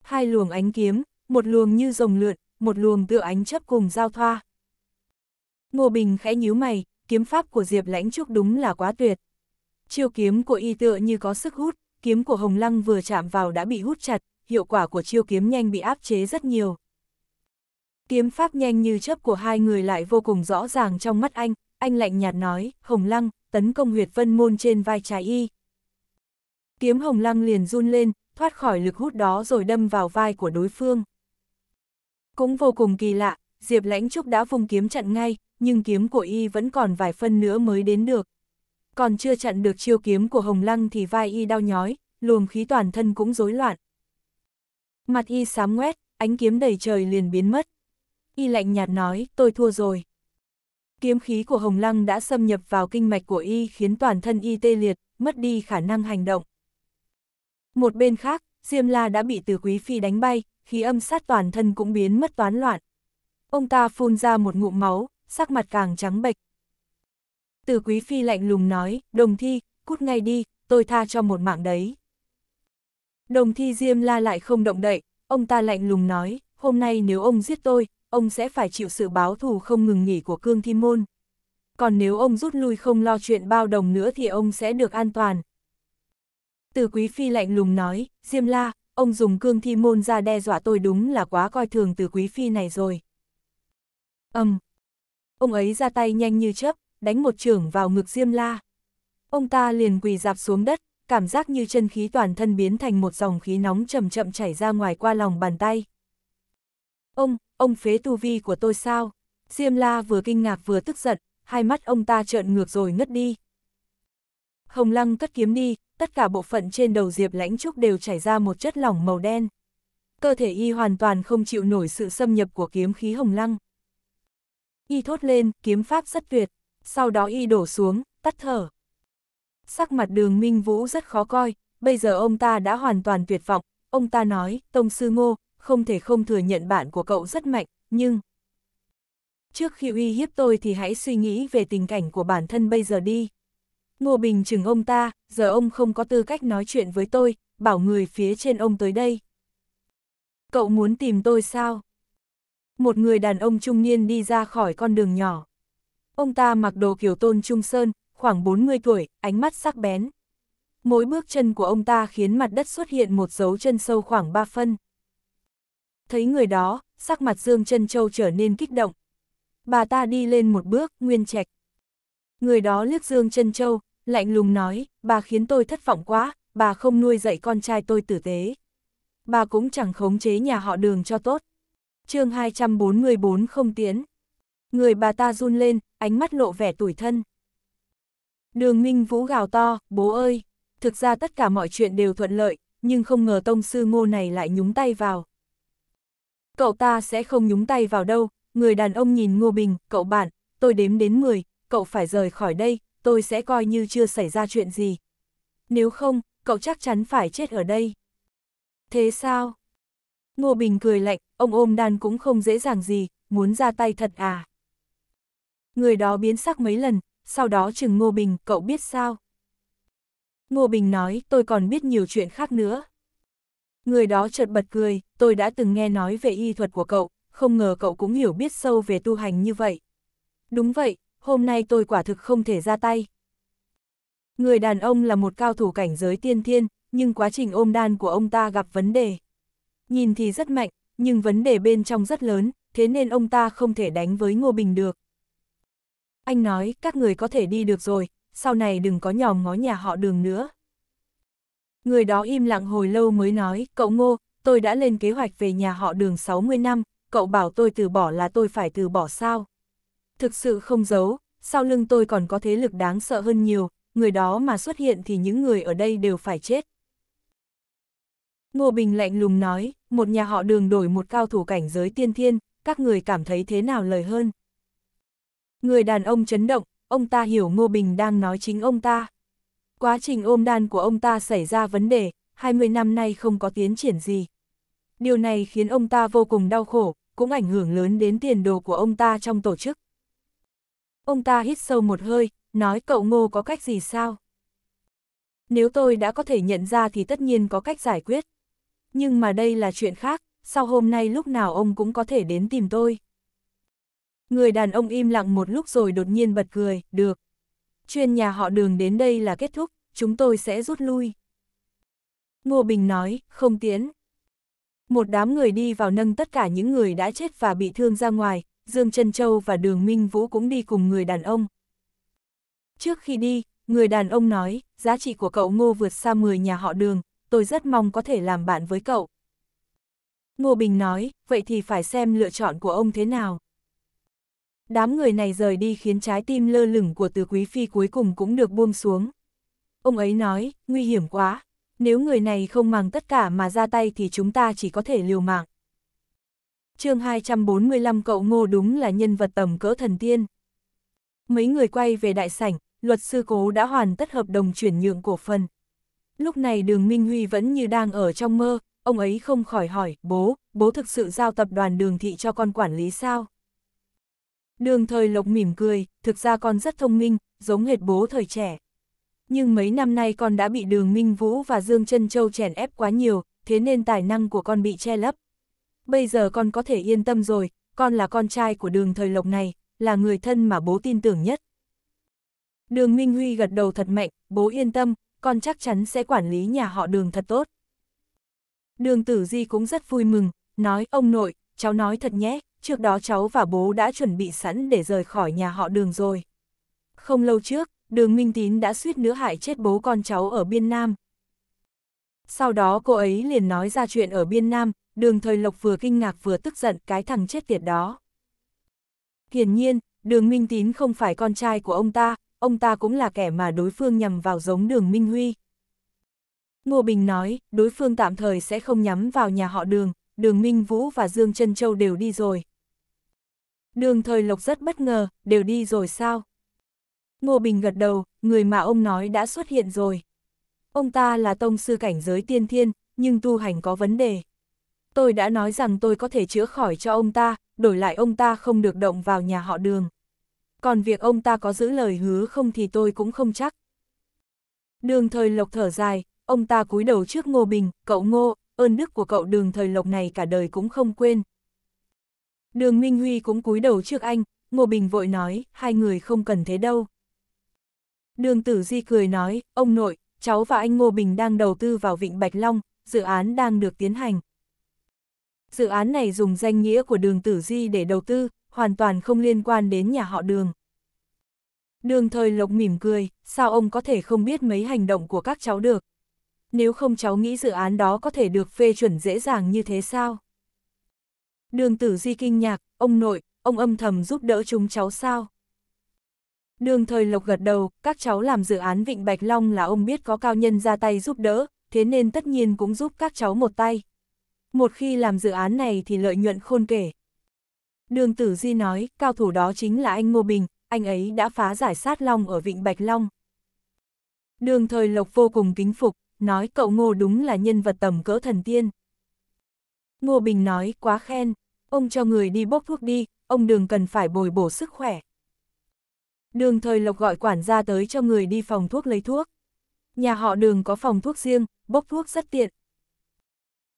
Hai luồng ánh kiếm, một luồng như rồng lượn, một luồng tựa ánh chấp cùng giao thoa. Ngô Bình khẽ nhíu mày, kiếm pháp của Diệp Lãnh Trúc đúng là quá tuyệt. Chiêu kiếm của y tựa như có sức hút, kiếm của Hồng Lăng vừa chạm vào đã bị hút chặt, hiệu quả của chiêu kiếm nhanh bị áp chế rất nhiều. Kiếm pháp nhanh như chớp của hai người lại vô cùng rõ ràng trong mắt anh, anh lạnh nhạt nói, Hồng Lăng, tấn công huyệt vân môn trên vai trái y. Kiếm Hồng Lăng liền run lên, thoát khỏi lực hút đó rồi đâm vào vai của đối phương. Cũng vô cùng kỳ lạ, Diệp Lãnh Trúc đã vùng kiếm chặn ngay, nhưng kiếm của y vẫn còn vài phân nữa mới đến được. Còn chưa chặn được chiêu kiếm của Hồng Lăng thì vai y đau nhói, luồng khí toàn thân cũng rối loạn. Mặt y sám ngoét, ánh kiếm đầy trời liền biến mất. Y lạnh nhạt nói, tôi thua rồi. Kiếm khí của Hồng Lăng đã xâm nhập vào kinh mạch của y khiến toàn thân y tê liệt, mất đi khả năng hành động. Một bên khác, Diêm La đã bị Từ Quý Phi đánh bay, khí âm sát toàn thân cũng biến mất toán loạn. Ông ta phun ra một ngụm máu, sắc mặt càng trắng bệch. Từ quý phi lạnh lùng nói, đồng thi, cút ngay đi, tôi tha cho một mạng đấy. Đồng thi Diêm La lại không động đậy, ông ta lạnh lùng nói, hôm nay nếu ông giết tôi, ông sẽ phải chịu sự báo thù không ngừng nghỉ của Cương Thi Môn. Còn nếu ông rút lui không lo chuyện bao đồng nữa thì ông sẽ được an toàn. Từ Quý Phi lạnh lùng nói, Diêm La, ông dùng cương thi môn ra đe dọa tôi đúng là quá coi thường từ quý phi này rồi. Âm. Um. Ông ấy ra tay nhanh như chớp, đánh một trưởng vào ngực Diêm La. Ông ta liền quỳ dạp xuống đất, cảm giác như chân khí toàn thân biến thành một dòng khí nóng chậm chậm chảy ra ngoài qua lòng bàn tay. Ông, ông phế tu vi của tôi sao? Diêm La vừa kinh ngạc vừa tức giận, hai mắt ông ta trợn ngược rồi ngất đi. Hồng Lăng cất kiếm đi, tất cả bộ phận trên đầu Diệp Lãnh Trúc đều chảy ra một chất lỏng màu đen. Cơ thể y hoàn toàn không chịu nổi sự xâm nhập của kiếm khí hồng lăng. Y thốt lên, kiếm pháp rất tuyệt, sau đó y đổ xuống, tắt thở. Sắc mặt đường Minh Vũ rất khó coi, bây giờ ông ta đã hoàn toàn tuyệt vọng, ông ta nói, Tông Sư Ngô, không thể không thừa nhận bạn của cậu rất mạnh, nhưng... Trước khi uy hiếp tôi thì hãy suy nghĩ về tình cảnh của bản thân bây giờ đi. Ngô Bình chừng ông ta, giờ ông không có tư cách nói chuyện với tôi, bảo người phía trên ông tới đây. Cậu muốn tìm tôi sao? Một người đàn ông trung niên đi ra khỏi con đường nhỏ. Ông ta mặc đồ kiểu tôn trung sơn, khoảng 40 tuổi, ánh mắt sắc bén. Mỗi bước chân của ông ta khiến mặt đất xuất hiện một dấu chân sâu khoảng 3 phân. Thấy người đó, sắc mặt Dương chân Châu trở nên kích động. Bà ta đi lên một bước, nguyên trạch. Người đó liếc Dương chân Châu, lạnh lùng nói, bà khiến tôi thất vọng quá, bà không nuôi dạy con trai tôi tử tế. Bà cũng chẳng khống chế nhà họ đường cho tốt. chương 244 không tiến. Người bà ta run lên, ánh mắt lộ vẻ tủi thân. Đường Minh Vũ gào to, bố ơi, thực ra tất cả mọi chuyện đều thuận lợi, nhưng không ngờ tông sư ngô này lại nhúng tay vào. Cậu ta sẽ không nhúng tay vào đâu, người đàn ông nhìn Ngô Bình, cậu bạn, tôi đếm đến 10, cậu phải rời khỏi đây, tôi sẽ coi như chưa xảy ra chuyện gì. Nếu không, cậu chắc chắn phải chết ở đây. Thế sao? Ngô Bình cười lạnh, ông ôm đan cũng không dễ dàng gì, muốn ra tay thật à. Người đó biến sắc mấy lần, sau đó chừng Ngô Bình, cậu biết sao? Ngô Bình nói, tôi còn biết nhiều chuyện khác nữa. Người đó chợt bật cười, tôi đã từng nghe nói về y thuật của cậu, không ngờ cậu cũng hiểu biết sâu về tu hành như vậy. Đúng vậy, hôm nay tôi quả thực không thể ra tay. Người đàn ông là một cao thủ cảnh giới tiên thiên, nhưng quá trình ôm đan của ông ta gặp vấn đề. Nhìn thì rất mạnh, nhưng vấn đề bên trong rất lớn, thế nên ông ta không thể đánh với Ngô Bình được. Anh nói, các người có thể đi được rồi, sau này đừng có nhòm ngó nhà họ đường nữa. Người đó im lặng hồi lâu mới nói, cậu Ngô, tôi đã lên kế hoạch về nhà họ đường 60 năm, cậu bảo tôi từ bỏ là tôi phải từ bỏ sao? Thực sự không giấu, sau lưng tôi còn có thế lực đáng sợ hơn nhiều, người đó mà xuất hiện thì những người ở đây đều phải chết. Ngô Bình lạnh lùng nói, một nhà họ đường đổi một cao thủ cảnh giới tiên thiên, các người cảm thấy thế nào lời hơn. Người đàn ông chấn động, ông ta hiểu Ngô Bình đang nói chính ông ta. Quá trình ôm đan của ông ta xảy ra vấn đề, 20 năm nay không có tiến triển gì. Điều này khiến ông ta vô cùng đau khổ, cũng ảnh hưởng lớn đến tiền đồ của ông ta trong tổ chức ông ta hít sâu một hơi, nói cậu ngô có cách gì sao? Nếu tôi đã có thể nhận ra thì tất nhiên có cách giải quyết. Nhưng mà đây là chuyện khác, sau hôm nay lúc nào ông cũng có thể đến tìm tôi. Người đàn ông im lặng một lúc rồi đột nhiên bật cười, được. Chuyên nhà họ đường đến đây là kết thúc, chúng tôi sẽ rút lui. Ngô Bình nói, không tiến. Một đám người đi vào nâng tất cả những người đã chết và bị thương ra ngoài, Dương Trân Châu và Đường Minh Vũ cũng đi cùng người đàn ông. Trước khi đi, người đàn ông nói, giá trị của cậu Ngô vượt xa 10 nhà họ Đường, tôi rất mong có thể làm bạn với cậu. Ngô Bình nói, vậy thì phải xem lựa chọn của ông thế nào. Đám người này rời đi khiến trái tim lơ lửng của từ quý phi cuối cùng cũng được buông xuống. Ông ấy nói, nguy hiểm quá, nếu người này không mang tất cả mà ra tay thì chúng ta chỉ có thể liều mạng chương 245 cậu ngô đúng là nhân vật tầm cỡ thần tiên. Mấy người quay về đại sảnh, luật sư cố đã hoàn tất hợp đồng chuyển nhượng cổ phần. Lúc này đường Minh Huy vẫn như đang ở trong mơ, ông ấy không khỏi hỏi, bố, bố thực sự giao tập đoàn đường thị cho con quản lý sao? Đường thời lộc mỉm cười, thực ra con rất thông minh, giống hệt bố thời trẻ. Nhưng mấy năm nay con đã bị đường Minh Vũ và Dương Trân Châu chèn ép quá nhiều, thế nên tài năng của con bị che lấp, bây giờ con có thể yên tâm rồi, con là con trai của đường thời lộc này, là người thân mà bố tin tưởng nhất. Đường Minh Huy gật đầu thật mạnh, bố yên tâm, con chắc chắn sẽ quản lý nhà họ đường thật tốt. Đường tử di cũng rất vui mừng, nói ông nội, cháu nói thật nhé, trước đó cháu và bố đã chuẩn bị sẵn để rời khỏi nhà họ đường rồi. Không lâu trước, đường Minh Tín đã suýt nữa hại chết bố con cháu ở Biên Nam. Sau đó cô ấy liền nói ra chuyện ở Biên Nam, đường thời lộc vừa kinh ngạc vừa tức giận cái thằng chết tiệt đó. Hiển nhiên, đường Minh Tín không phải con trai của ông ta, ông ta cũng là kẻ mà đối phương nhằm vào giống đường Minh Huy. Ngô Bình nói, đối phương tạm thời sẽ không nhắm vào nhà họ đường, đường Minh Vũ và Dương Trân Châu đều đi rồi. Đường thời lộc rất bất ngờ, đều đi rồi sao? Ngô Bình gật đầu, người mà ông nói đã xuất hiện rồi. Ông ta là tông sư cảnh giới tiên thiên, nhưng tu hành có vấn đề tôi đã nói rằng tôi có thể chữa khỏi cho ông ta, đổi lại ông ta không được động vào nhà họ đường. Còn việc ông ta có giữ lời hứa không thì tôi cũng không chắc. Đường thời lộc thở dài, ông ta cúi đầu trước Ngô Bình, cậu Ngô, ơn đức của cậu đường thời lộc này cả đời cũng không quên. Đường Minh Huy cũng cúi đầu trước anh, Ngô Bình vội nói, hai người không cần thế đâu. Đường Tử Di cười nói, ông nội, cháu và anh Ngô Bình đang đầu tư vào Vịnh Bạch Long, dự án đang được tiến hành dự án này dùng danh nghĩa của đường Tử Di để đầu tư, hoàn toàn không liên quan đến nhà họ đường. Đường thời lộc mỉm cười, sao ông có thể không biết mấy hành động của các cháu được? Nếu không cháu nghĩ dự án đó có thể được phê chuẩn dễ dàng như thế sao? Đường tử di kinh nhạc, ông nội, ông âm thầm giúp đỡ chúng cháu sao? Đường thời lộc gật đầu, các cháu làm dự án Vịnh Bạch Long là ông biết có cao nhân ra tay giúp đỡ, thế nên tất nhiên cũng giúp các cháu một tay một khi làm dự án này thì lợi nhuận khôn kể. Đường Tử Di nói, cao thủ đó chính là anh Ngô Bình, anh ấy đã phá giải sát long ở Vịnh Bạch Long. Đường Thời Lộc vô cùng kính phục, nói cậu Ngô đúng là nhân vật tầm cỡ thần tiên. Ngô Bình nói, quá khen, ông cho người đi bốc thuốc đi, ông Đường cần phải bồi bổ sức khỏe. Đường Thời Lộc gọi quản gia tới cho người đi phòng thuốc lấy thuốc. Nhà họ Đường có phòng thuốc riêng, bốc thuốc rất tiện.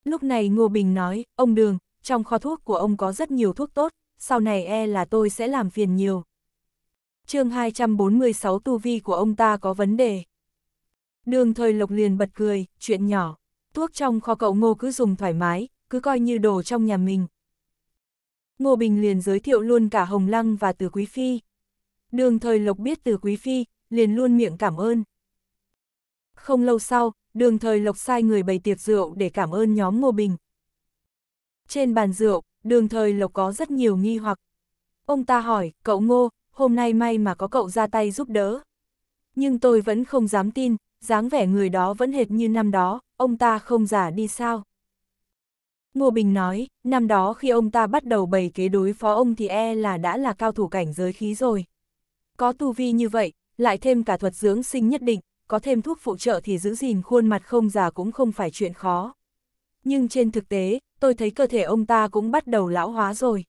Lúc này Ngô Bình nói, ông Đường, trong kho thuốc của ông có rất nhiều thuốc tốt, sau này e là tôi sẽ làm phiền nhiều. chương 246 tu vi của ông ta có vấn đề. Đường thời lộc liền bật cười, chuyện nhỏ, thuốc trong kho cậu Ngô cứ dùng thoải mái, cứ coi như đồ trong nhà mình. Ngô Bình liền giới thiệu luôn cả Hồng Lăng và Từ Quý Phi. Đường thời lộc biết Từ Quý Phi, liền luôn miệng cảm ơn. Không lâu sau, đường thời lộc sai người bày tiệc rượu để cảm ơn nhóm Ngô Bình. Trên bàn rượu, đường thời lộc có rất nhiều nghi hoặc. Ông ta hỏi, cậu Ngô, hôm nay may mà có cậu ra tay giúp đỡ. Nhưng tôi vẫn không dám tin, dáng vẻ người đó vẫn hệt như năm đó, ông ta không giả đi sao. Ngô Bình nói, năm đó khi ông ta bắt đầu bày kế đối phó ông thì e là đã là cao thủ cảnh giới khí rồi. Có tu vi như vậy, lại thêm cả thuật dưỡng sinh nhất định, có thêm thuốc phụ trợ thì giữ gìn khuôn mặt không già cũng không phải chuyện khó. Nhưng trên thực tế, tôi thấy cơ thể ông ta cũng bắt đầu lão hóa rồi.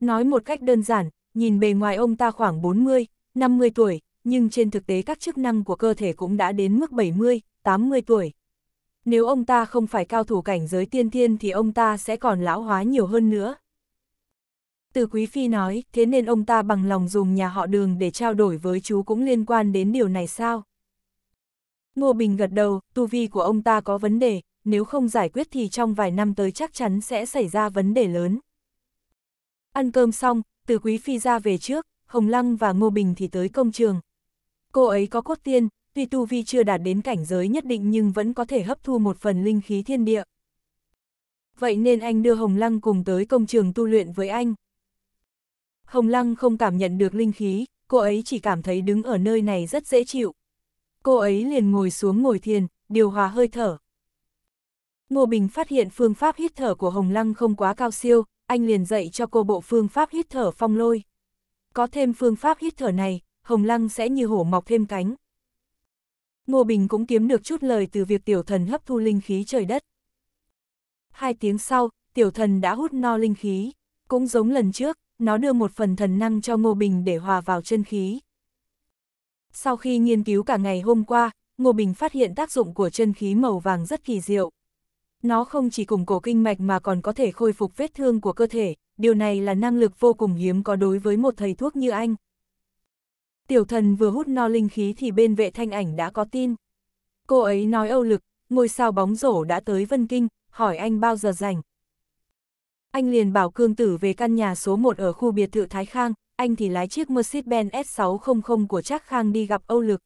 Nói một cách đơn giản, nhìn bề ngoài ông ta khoảng 40, 50 tuổi, nhưng trên thực tế các chức năng của cơ thể cũng đã đến mức 70, 80 tuổi. Nếu ông ta không phải cao thủ cảnh giới tiên thiên thì ông ta sẽ còn lão hóa nhiều hơn nữa. Từ Quý Phi nói, thế nên ông ta bằng lòng dùng nhà họ đường để trao đổi với chú cũng liên quan đến điều này sao? Ngô Bình gật đầu, tu vi của ông ta có vấn đề, nếu không giải quyết thì trong vài năm tới chắc chắn sẽ xảy ra vấn đề lớn. Ăn cơm xong, từ Quý Phi ra về trước, Hồng Lăng và Ngô Bình thì tới công trường. Cô ấy có cốt tiên, tuy tu vi chưa đạt đến cảnh giới nhất định nhưng vẫn có thể hấp thu một phần linh khí thiên địa. Vậy nên anh đưa Hồng Lăng cùng tới công trường tu luyện với anh. Hồng Lăng không cảm nhận được linh khí, cô ấy chỉ cảm thấy đứng ở nơi này rất dễ chịu. Cô ấy liền ngồi xuống ngồi thiền, điều hòa hơi thở. Ngô Bình phát hiện phương pháp hít thở của Hồng Lăng không quá cao siêu, anh liền dạy cho cô bộ phương pháp hít thở phong lôi. Có thêm phương pháp hít thở này, Hồng Lăng sẽ như hổ mọc thêm cánh. Ngô Bình cũng kiếm được chút lời từ việc tiểu thần hấp thu linh khí trời đất. Hai tiếng sau, tiểu thần đã hút no linh khí, cũng giống lần trước, nó đưa một phần thần năng cho Ngô Bình để hòa vào chân khí. Sau khi nghiên cứu cả ngày hôm qua, Ngô Bình phát hiện tác dụng của chân khí màu vàng rất kỳ diệu. Nó không chỉ củng cổ kinh mạch mà còn có thể khôi phục vết thương của cơ thể, điều này là năng lực vô cùng hiếm có đối với một thầy thuốc như anh. Tiểu thần vừa hút no linh khí thì bên vệ thanh ảnh đã có tin. Cô ấy nói Âu Lực, ngôi sao bóng rổ đã tới Vân Kinh, hỏi anh bao giờ rảnh, anh liền bảo Cương Tử về căn nhà số 1 ở khu biệt thự Thái Khang, anh thì lái chiếc Mercedes-Benz S600 của Trác Khang đi gặp Âu Lực.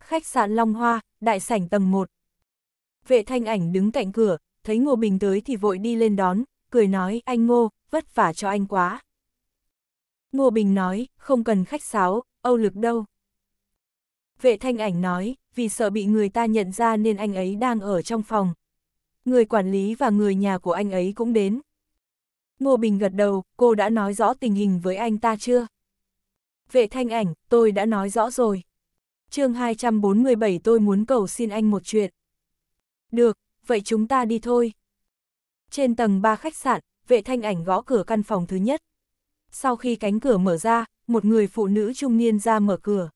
Khách sạn Long Hoa, đại sảnh tầng 1. Vệ thanh ảnh đứng cạnh cửa, thấy Ngô Bình tới thì vội đi lên đón, cười nói anh Ngô, vất vả cho anh quá. Ngô Bình nói, không cần khách sáo, Âu Lực đâu. Vệ thanh ảnh nói, vì sợ bị người ta nhận ra nên anh ấy đang ở trong phòng, người quản lý và người nhà của anh ấy cũng đến. Ngô Bình gật đầu, cô đã nói rõ tình hình với anh ta chưa? Vệ thanh ảnh, tôi đã nói rõ rồi. chương 247 tôi muốn cầu xin anh một chuyện. Được, vậy chúng ta đi thôi. Trên tầng 3 khách sạn, vệ thanh ảnh gõ cửa căn phòng thứ nhất. Sau khi cánh cửa mở ra, một người phụ nữ trung niên ra mở cửa.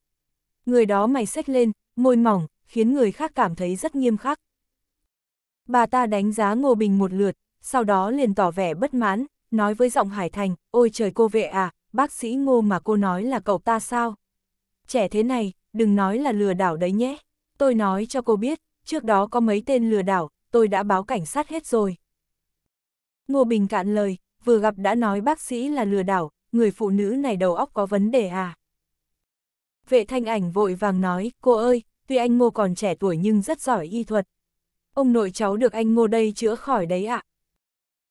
Người đó mày xách lên, môi mỏng, khiến người khác cảm thấy rất nghiêm khắc. Bà ta đánh giá Ngô Bình một lượt, sau đó liền tỏ vẻ bất mãn, nói với giọng Hải Thành, ôi trời cô vệ à, bác sĩ Ngô mà cô nói là cậu ta sao? Trẻ thế này, đừng nói là lừa đảo đấy nhé. Tôi nói cho cô biết, trước đó có mấy tên lừa đảo, tôi đã báo cảnh sát hết rồi. Ngô Bình cạn lời, vừa gặp đã nói bác sĩ là lừa đảo, người phụ nữ này đầu óc có vấn đề à? Vệ thanh ảnh vội vàng nói, cô ơi, tuy anh Ngô còn trẻ tuổi nhưng rất giỏi y thuật, ông nội cháu được anh ngô đây chữa khỏi đấy ạ.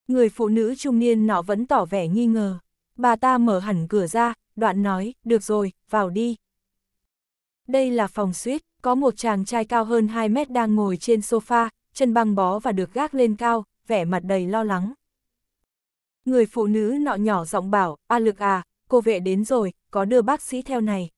Người phụ nữ trung niên nọ vẫn tỏ vẻ nghi ngờ. Bà ta mở hẳn cửa ra, đoạn nói, được rồi, vào đi. Đây là phòng suýt, có một chàng trai cao hơn 2 mét đang ngồi trên sofa, chân băng bó và được gác lên cao, vẻ mặt đầy lo lắng. Người phụ nữ nọ nhỏ giọng bảo, a lực à, cô vệ đến rồi, có đưa bác sĩ theo này.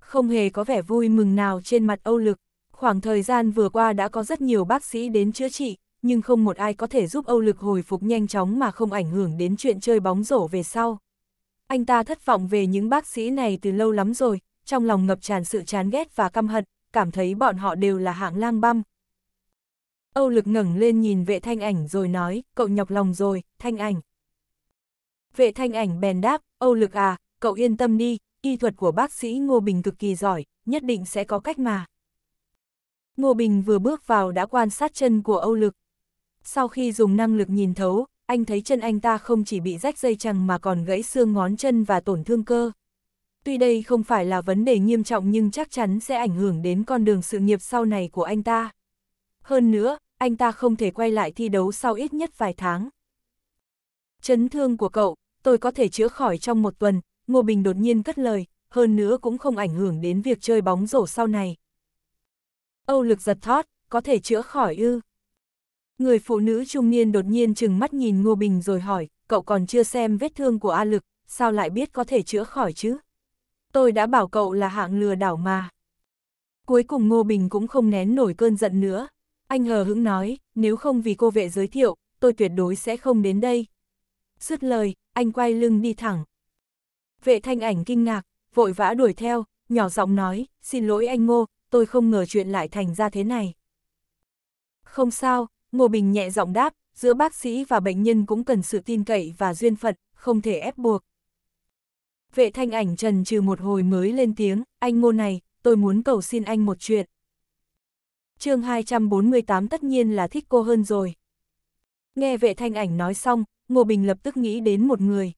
Không hề có vẻ vui mừng nào trên mặt Âu Lực. Khoảng thời gian vừa qua đã có rất nhiều bác sĩ đến chữa trị, nhưng không một ai có thể giúp Âu Lực hồi phục nhanh chóng mà không ảnh hưởng đến chuyện chơi bóng rổ về sau. Anh ta thất vọng về những bác sĩ này từ lâu lắm rồi, trong lòng ngập tràn sự chán ghét và căm hận, cảm thấy bọn họ đều là hạng lang băm. Âu Lực ngẩng lên nhìn vệ thanh ảnh rồi nói, cậu nhọc lòng rồi, thanh ảnh. Vệ thanh ảnh bèn đáp, Âu Lực à, cậu yên tâm đi, y thuật của bác sĩ Ngô Bình cực kỳ giỏi, nhất định sẽ có cách mà. Ngô Bình vừa bước vào đã quan sát chân của Âu Lực. Sau khi dùng năng lực nhìn thấu, anh thấy chân anh ta không chỉ bị rách dây chằng mà còn gãy xương ngón chân và tổn thương cơ. Tuy đây không phải là vấn đề nghiêm trọng nhưng chắc chắn sẽ ảnh hưởng đến con đường sự nghiệp sau này của anh ta. Hơn nữa, anh ta không thể quay lại thi đấu sau ít nhất vài tháng. Chấn thương của cậu, tôi có thể chữa khỏi trong một tuần, Ngô Bình đột nhiên cất lời, hơn nữa cũng không ảnh hưởng đến việc chơi bóng rổ sau này, Âu lực giật thót, có thể chữa khỏi ư. Người phụ nữ trung niên đột nhiên chừng mắt nhìn Ngô Bình rồi hỏi, cậu còn chưa xem vết thương của A lực, sao lại biết có thể chữa khỏi chứ? Tôi đã bảo cậu là hạng lừa đảo mà. Cuối cùng Ngô Bình cũng không nén nổi cơn giận nữa. Anh hờ hững nói, nếu không vì cô vệ giới thiệu, tôi tuyệt đối sẽ không đến đây. Sứt lời, anh quay lưng đi thẳng. Vệ thanh ảnh kinh ngạc, vội vã đuổi theo, nhỏ giọng nói, xin lỗi anh Ngô, tôi không ngờ chuyện lại thành ra thế này. Không sao, Ngô Bình nhẹ giọng đáp, giữa bác sĩ và bệnh nhân cũng cần sự tin cậy và duyên phận, không thể ép buộc. Vệ thanh ảnh trần trừ một hồi mới lên tiếng, anh Ngô này, tôi muốn cầu xin anh một chuyện. chương 248 tất nhiên là thích cô hơn rồi. Nghe vệ thanh ảnh nói xong, Ngô Bình lập tức nghĩ đến một người.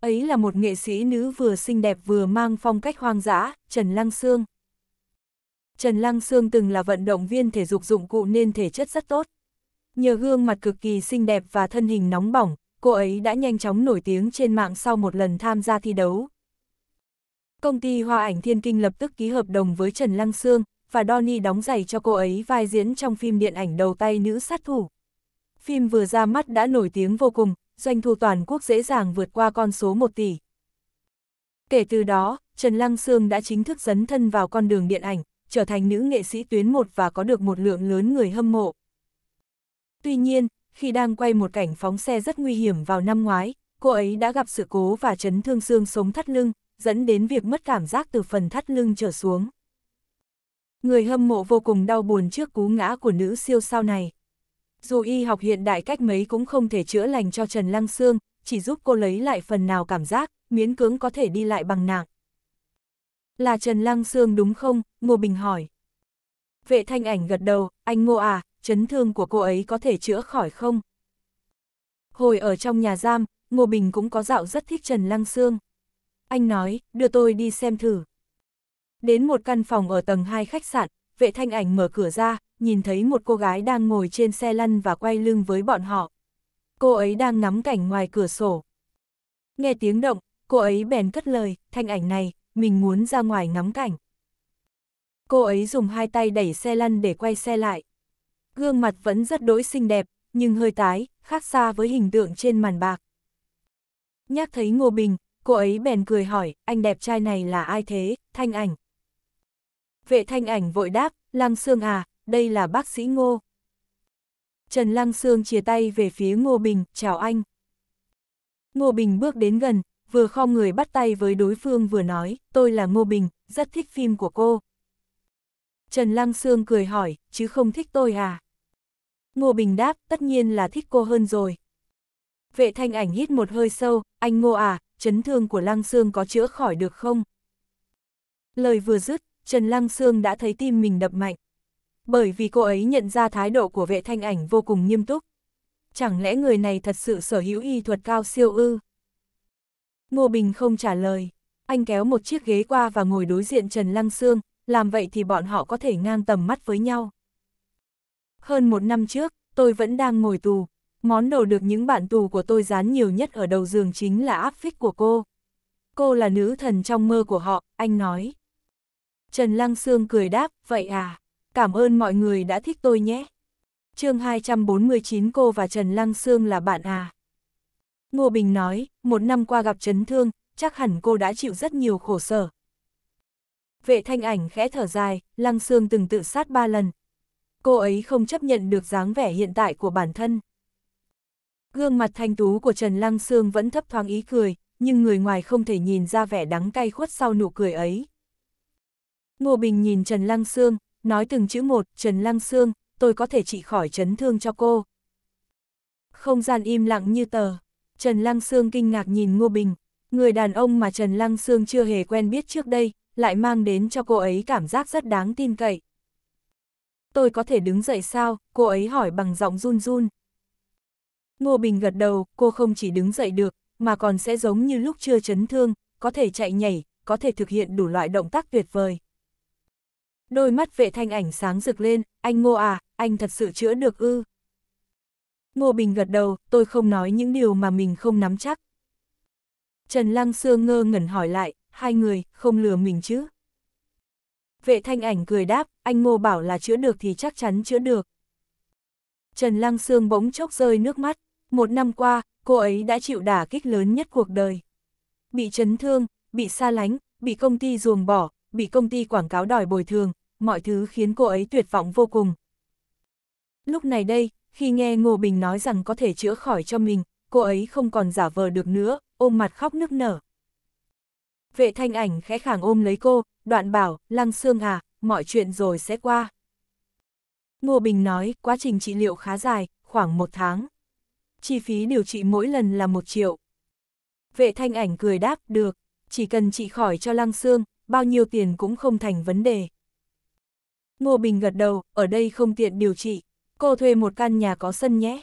Ấy là một nghệ sĩ nữ vừa xinh đẹp vừa mang phong cách hoang dã, Trần Lăng Sương. Trần Lăng Sương từng là vận động viên thể dục dụng cụ nên thể chất rất tốt. Nhờ gương mặt cực kỳ xinh đẹp và thân hình nóng bỏng, cô ấy đã nhanh chóng nổi tiếng trên mạng sau một lần tham gia thi đấu. Công ty Hoa ảnh Thiên Kinh lập tức ký hợp đồng với Trần Lăng Sương và Donny đóng giày cho cô ấy vai diễn trong phim điện ảnh đầu tay nữ sát thủ. Phim vừa ra mắt đã nổi tiếng vô cùng, doanh thu toàn quốc dễ dàng vượt qua con số 1 tỷ. Kể từ đó, Trần Lăng Sương đã chính thức dấn thân vào con đường điện ảnh, trở thành nữ nghệ sĩ tuyến một và có được một lượng lớn người hâm mộ. Tuy nhiên, khi đang quay một cảnh phóng xe rất nguy hiểm vào năm ngoái, cô ấy đã gặp sự cố và chấn thương xương sống thắt lưng, dẫn đến việc mất cảm giác từ phần thắt lưng trở xuống. Người hâm mộ vô cùng đau buồn trước cú ngã của nữ siêu sao này. Dù y học hiện đại cách mấy cũng không thể chữa lành cho Trần Lăng Sương, chỉ giúp cô lấy lại phần nào cảm giác, miễn cưỡng có thể đi lại bằng nạng. Là Trần Lăng Sương đúng không? Ngô Bình hỏi. Vệ thanh ảnh gật đầu, anh Ngô à, chấn thương của cô ấy có thể chữa khỏi không? Hồi ở trong nhà giam, Ngô Bình cũng có dạo rất thích Trần Lăng Sương. Anh nói, đưa tôi đi xem thử. Đến một căn phòng ở tầng 2 khách sạn, vệ thanh ảnh mở cửa ra, nhìn thấy một cô gái đang ngồi trên xe lăn và quay lưng với bọn họ. Cô ấy đang ngắm cảnh ngoài cửa sổ. Nghe tiếng động, cô ấy bèn cất lời, thanh ảnh này, mình muốn ra ngoài ngắm cảnh. Cô ấy dùng hai tay đẩy xe lăn để quay xe lại. Gương mặt vẫn rất đối xinh đẹp, nhưng hơi tái, khác xa với hình tượng trên màn bạc. Nhắc thấy Ngô Bình, cô ấy bèn cười hỏi, anh đẹp trai này là ai thế, Thanh Ảnh. Vệ Thanh Ảnh vội đáp, Lăng Sương à, đây là bác sĩ Ngô. Trần Lăng Sương chia tay về phía Ngô Bình, chào anh. Ngô Bình bước đến gần, vừa khom người bắt tay với đối phương vừa nói, tôi là Ngô Bình, rất thích phim của cô. Trần Lăng Sương cười hỏi, chứ không thích tôi à? Ngô Bình đáp, tất nhiên là thích cô hơn rồi. Vệ thanh ảnh hít một hơi sâu, anh Ngô à, chấn thương của Lăng Sương có chữa khỏi được không? Lời vừa dứt, Trần Lăng Sương đã thấy tim mình đập mạnh. Bởi vì cô ấy nhận ra thái độ của vệ thanh ảnh vô cùng nghiêm túc. Chẳng lẽ người này thật sự sở hữu y thuật cao siêu ư? Ngô Bình không trả lời. Anh kéo một chiếc ghế qua và ngồi đối diện Trần Lăng Sương, làm vậy thì bọn họ có thể ngang tầm mắt với nhau. Hơn một năm trước, tôi vẫn đang ngồi tù. Món đồ được những bạn tù của tôi dán nhiều nhất ở đầu giường chính là áp phích của cô. Cô là nữ thần trong mơ của họ, anh nói. Trần Lăng Sương cười đáp, vậy à, cảm ơn mọi người đã thích tôi nhé. chương 249 cô và Trần Lăng Sương là bạn à. Ngô Bình nói, một năm qua gặp chấn thương, chắc hẳn cô đã chịu rất nhiều khổ sở. Vệ thanh ảnh khẽ thở dài, Lăng Sương từng tự sát ba lần. Cô ấy không chấp nhận được dáng vẻ hiện tại của bản thân. Gương mặt thanh tú của Trần Lăng Sương vẫn thấp thoáng ý cười, nhưng người ngoài không thể nhìn ra vẻ đắng cay khuất sau nụ cười ấy. Ngô Bình nhìn Trần Lăng Sương, nói từng chữ một, Trần Lăng Sương, tôi có thể trị khỏi chấn thương cho cô. Không gian im lặng như tờ. Trần Lăng Sương kinh ngạc nhìn Ngô Bình, người đàn ông mà Trần Lăng Sương chưa hề quen biết trước đây, lại mang đến cho cô ấy cảm giác rất đáng tin cậy. Tôi có thể đứng dậy sao, cô ấy hỏi bằng giọng run run. Ngô Bình gật đầu, cô không chỉ đứng dậy được, mà còn sẽ giống như lúc chưa chấn thương, có thể chạy nhảy, có thể thực hiện đủ loại động tác tuyệt vời. Đôi mắt vệ thanh ảnh sáng rực lên, anh Ngô à, anh thật sự chữa được ư. Ngô Bình gật đầu, tôi không nói những điều mà mình không nắm chắc. Trần Lăng Sương ngơ ngẩn hỏi lại, hai người, không lừa mình chứ? Vệ thanh ảnh cười đáp, anh Ngô bảo là chữa được thì chắc chắn chữa được. Trần Lăng Sương bỗng chốc rơi nước mắt, một năm qua, cô ấy đã chịu đả kích lớn nhất cuộc đời. Bị chấn thương, bị xa lánh, bị công ty ruồng bỏ, bị công ty quảng cáo đòi bồi thường, mọi thứ khiến cô ấy tuyệt vọng vô cùng. Lúc này đây, khi nghe Ngô Bình nói rằng có thể chữa khỏi cho mình, cô ấy không còn giả vờ được nữa, ôm mặt khóc nức nở. Vệ thanh ảnh khẽ khàng ôm lấy cô, đoạn bảo, lăng xương à, mọi chuyện rồi sẽ qua. Ngô Bình nói, quá trình trị liệu khá dài, khoảng một tháng. Chi phí điều trị mỗi lần là một triệu. Vệ thanh ảnh cười đáp, được, chỉ cần trị khỏi cho lăng xương, bao nhiêu tiền cũng không thành vấn đề. Ngô Bình gật đầu, ở đây không tiện điều trị cô thuê một căn nhà có sân nhé.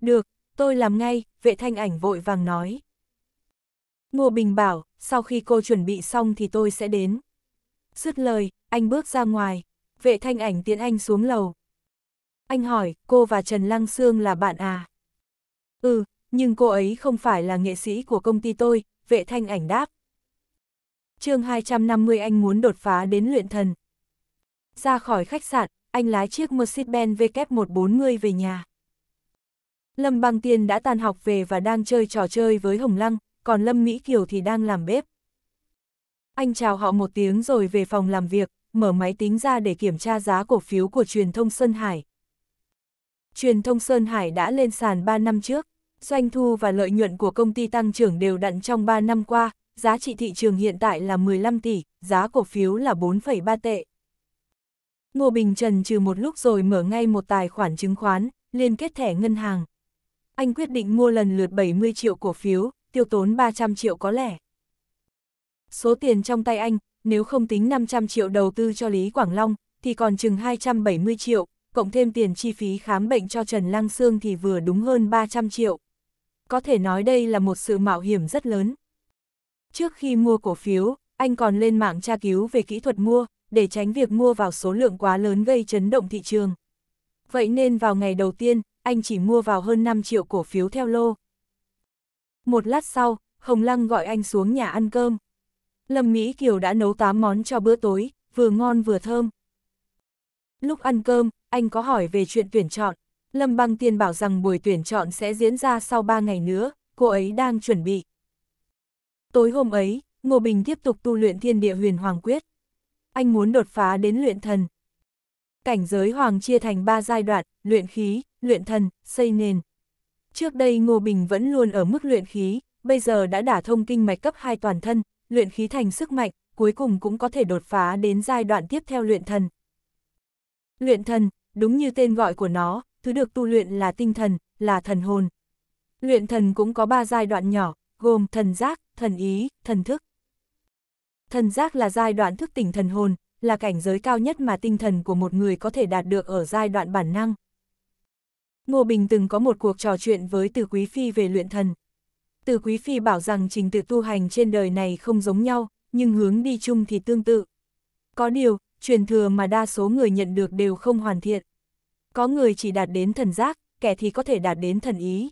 Được, tôi làm ngay, vệ thanh ảnh vội vàng nói. Ngô Bình bảo, sau khi cô chuẩn bị xong thì tôi sẽ đến. Dứt lời, anh bước ra ngoài, vệ thanh ảnh tiến anh xuống lầu. Anh hỏi, cô và Trần Lăng Sương là bạn à? Ừ, nhưng cô ấy không phải là nghệ sĩ của công ty tôi, vệ thanh ảnh đáp. chương 250 anh muốn đột phá đến luyện thần. Ra khỏi khách sạn, anh lái chiếc Mercedes-Benz v W140 về nhà. Lâm Băng Tiên đã tan học về và đang chơi trò chơi với Hồng Lăng, còn Lâm Mỹ Kiều thì đang làm bếp. Anh chào họ một tiếng rồi về phòng làm việc, mở máy tính ra để kiểm tra giá cổ phiếu của truyền thông Sơn Hải. Truyền thông Sơn Hải đã lên sàn 3 năm trước, doanh thu và lợi nhuận của công ty tăng trưởng đều đặn trong 3 năm qua, giá trị thị trường hiện tại là 15 tỷ, giá cổ phiếu là 4,3 tệ. Ngô Bình Trần trừ một lúc rồi mở ngay một tài khoản chứng khoán, liên kết thẻ ngân hàng. Anh quyết định mua lần lượt 70 triệu cổ phiếu, tiêu tốn 300 triệu có lẻ. Số tiền trong tay anh, nếu không tính 500 triệu đầu tư cho Lý Quảng Long, thì còn chừng 270 triệu, cộng thêm tiền chi phí khám bệnh cho Trần Lăng Sương thì vừa đúng hơn 300 triệu. Có thể nói đây là một sự mạo hiểm rất lớn. Trước khi mua cổ phiếu, anh còn lên mạng tra cứu về kỹ thuật mua, để tránh việc mua vào số lượng quá lớn gây chấn động thị trường. Vậy nên vào ngày đầu tiên, anh chỉ mua vào hơn 5 triệu cổ phiếu theo lô. Một lát sau, Hồng Lăng gọi anh xuống nhà ăn cơm. Lâm Mỹ Kiều đã nấu 8 món cho bữa tối, vừa ngon vừa thơm. Lúc ăn cơm, anh có hỏi về chuyện tuyển chọn. Lâm Băng Tiên bảo rằng buổi tuyển chọn sẽ diễn ra sau 3 ngày nữa, cô ấy đang chuẩn bị. Tối hôm ấy, Ngô Bình tiếp tục tu luyện thiên địa huyền hoàng quyết, anh muốn đột phá đến luyện thần. Cảnh giới hoàng chia thành 3 giai đoạn, luyện khí, luyện thần, xây nền. Trước đây Ngô Bình vẫn luôn ở mức luyện khí, bây giờ đã đả thông kinh mạch cấp 2 toàn thân, luyện khí thành sức mạnh, cuối cùng cũng có thể đột phá đến giai đoạn tiếp theo luyện thần. Luyện thần, đúng như tên gọi của nó, thứ được tu luyện là tinh thần, là thần hồn. Luyện thần cũng có 3 giai đoạn nhỏ, gồm thần giác, thần ý, thần thức. Thần giác là giai đoạn thức tỉnh thần hồn, là cảnh giới cao nhất mà tinh thần của một người có thể đạt được ở giai đoạn bản năng. Ngô Bình từng có một cuộc trò chuyện với Từ Quý Phi về luyện thần. Từ Quý Phi bảo rằng trình tự tu hành trên đời này không giống nhau, nhưng hướng đi chung thì tương tự. Có điều, truyền thừa mà đa số người nhận được đều không hoàn thiện. Có người chỉ đạt đến thần giác, kẻ thì có thể đạt đến thần ý.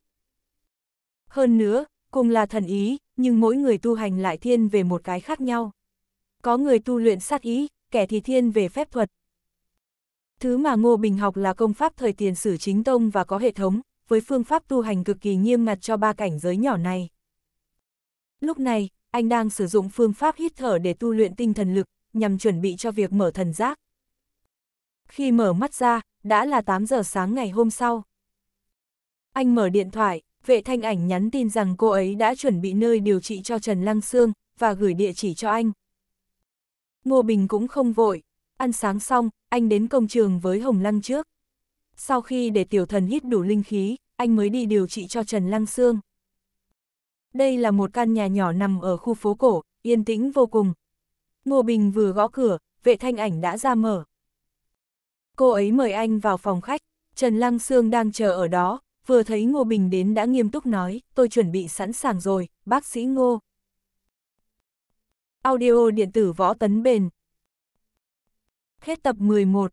Hơn nữa, cùng là thần ý, nhưng mỗi người tu hành lại thiên về một cái khác nhau có người tu luyện sát ý, kẻ thì thiên về phép thuật. Thứ mà Ngô Bình học là công pháp thời tiền sử chính tông và có hệ thống, với phương pháp tu hành cực kỳ nghiêm ngặt cho ba cảnh giới nhỏ này. Lúc này, anh đang sử dụng phương pháp hít thở để tu luyện tinh thần lực, nhằm chuẩn bị cho việc mở thần giác. Khi mở mắt ra, đã là 8 giờ sáng ngày hôm sau. Anh mở điện thoại, vệ thanh ảnh nhắn tin rằng cô ấy đã chuẩn bị nơi điều trị cho Trần Lăng Sương, và gửi địa chỉ cho anh, Ngô Bình cũng không vội, ăn sáng xong, anh đến công trường với Hồng Lăng trước. Sau khi để tiểu thần hít đủ linh khí, anh mới đi điều trị cho Trần Lăng Sương. Đây là một căn nhà nhỏ nằm ở khu phố cổ, yên tĩnh vô cùng. Ngô Bình vừa gõ cửa, vệ thanh ảnh đã ra mở. Cô ấy mời anh vào phòng khách, Trần Lăng Sương đang chờ ở đó, vừa thấy Ngô Bình đến đã nghiêm túc nói, tôi chuẩn bị sẵn sàng rồi, bác sĩ Ngô. Audio điện tử võ tấn bền. Hết tập 11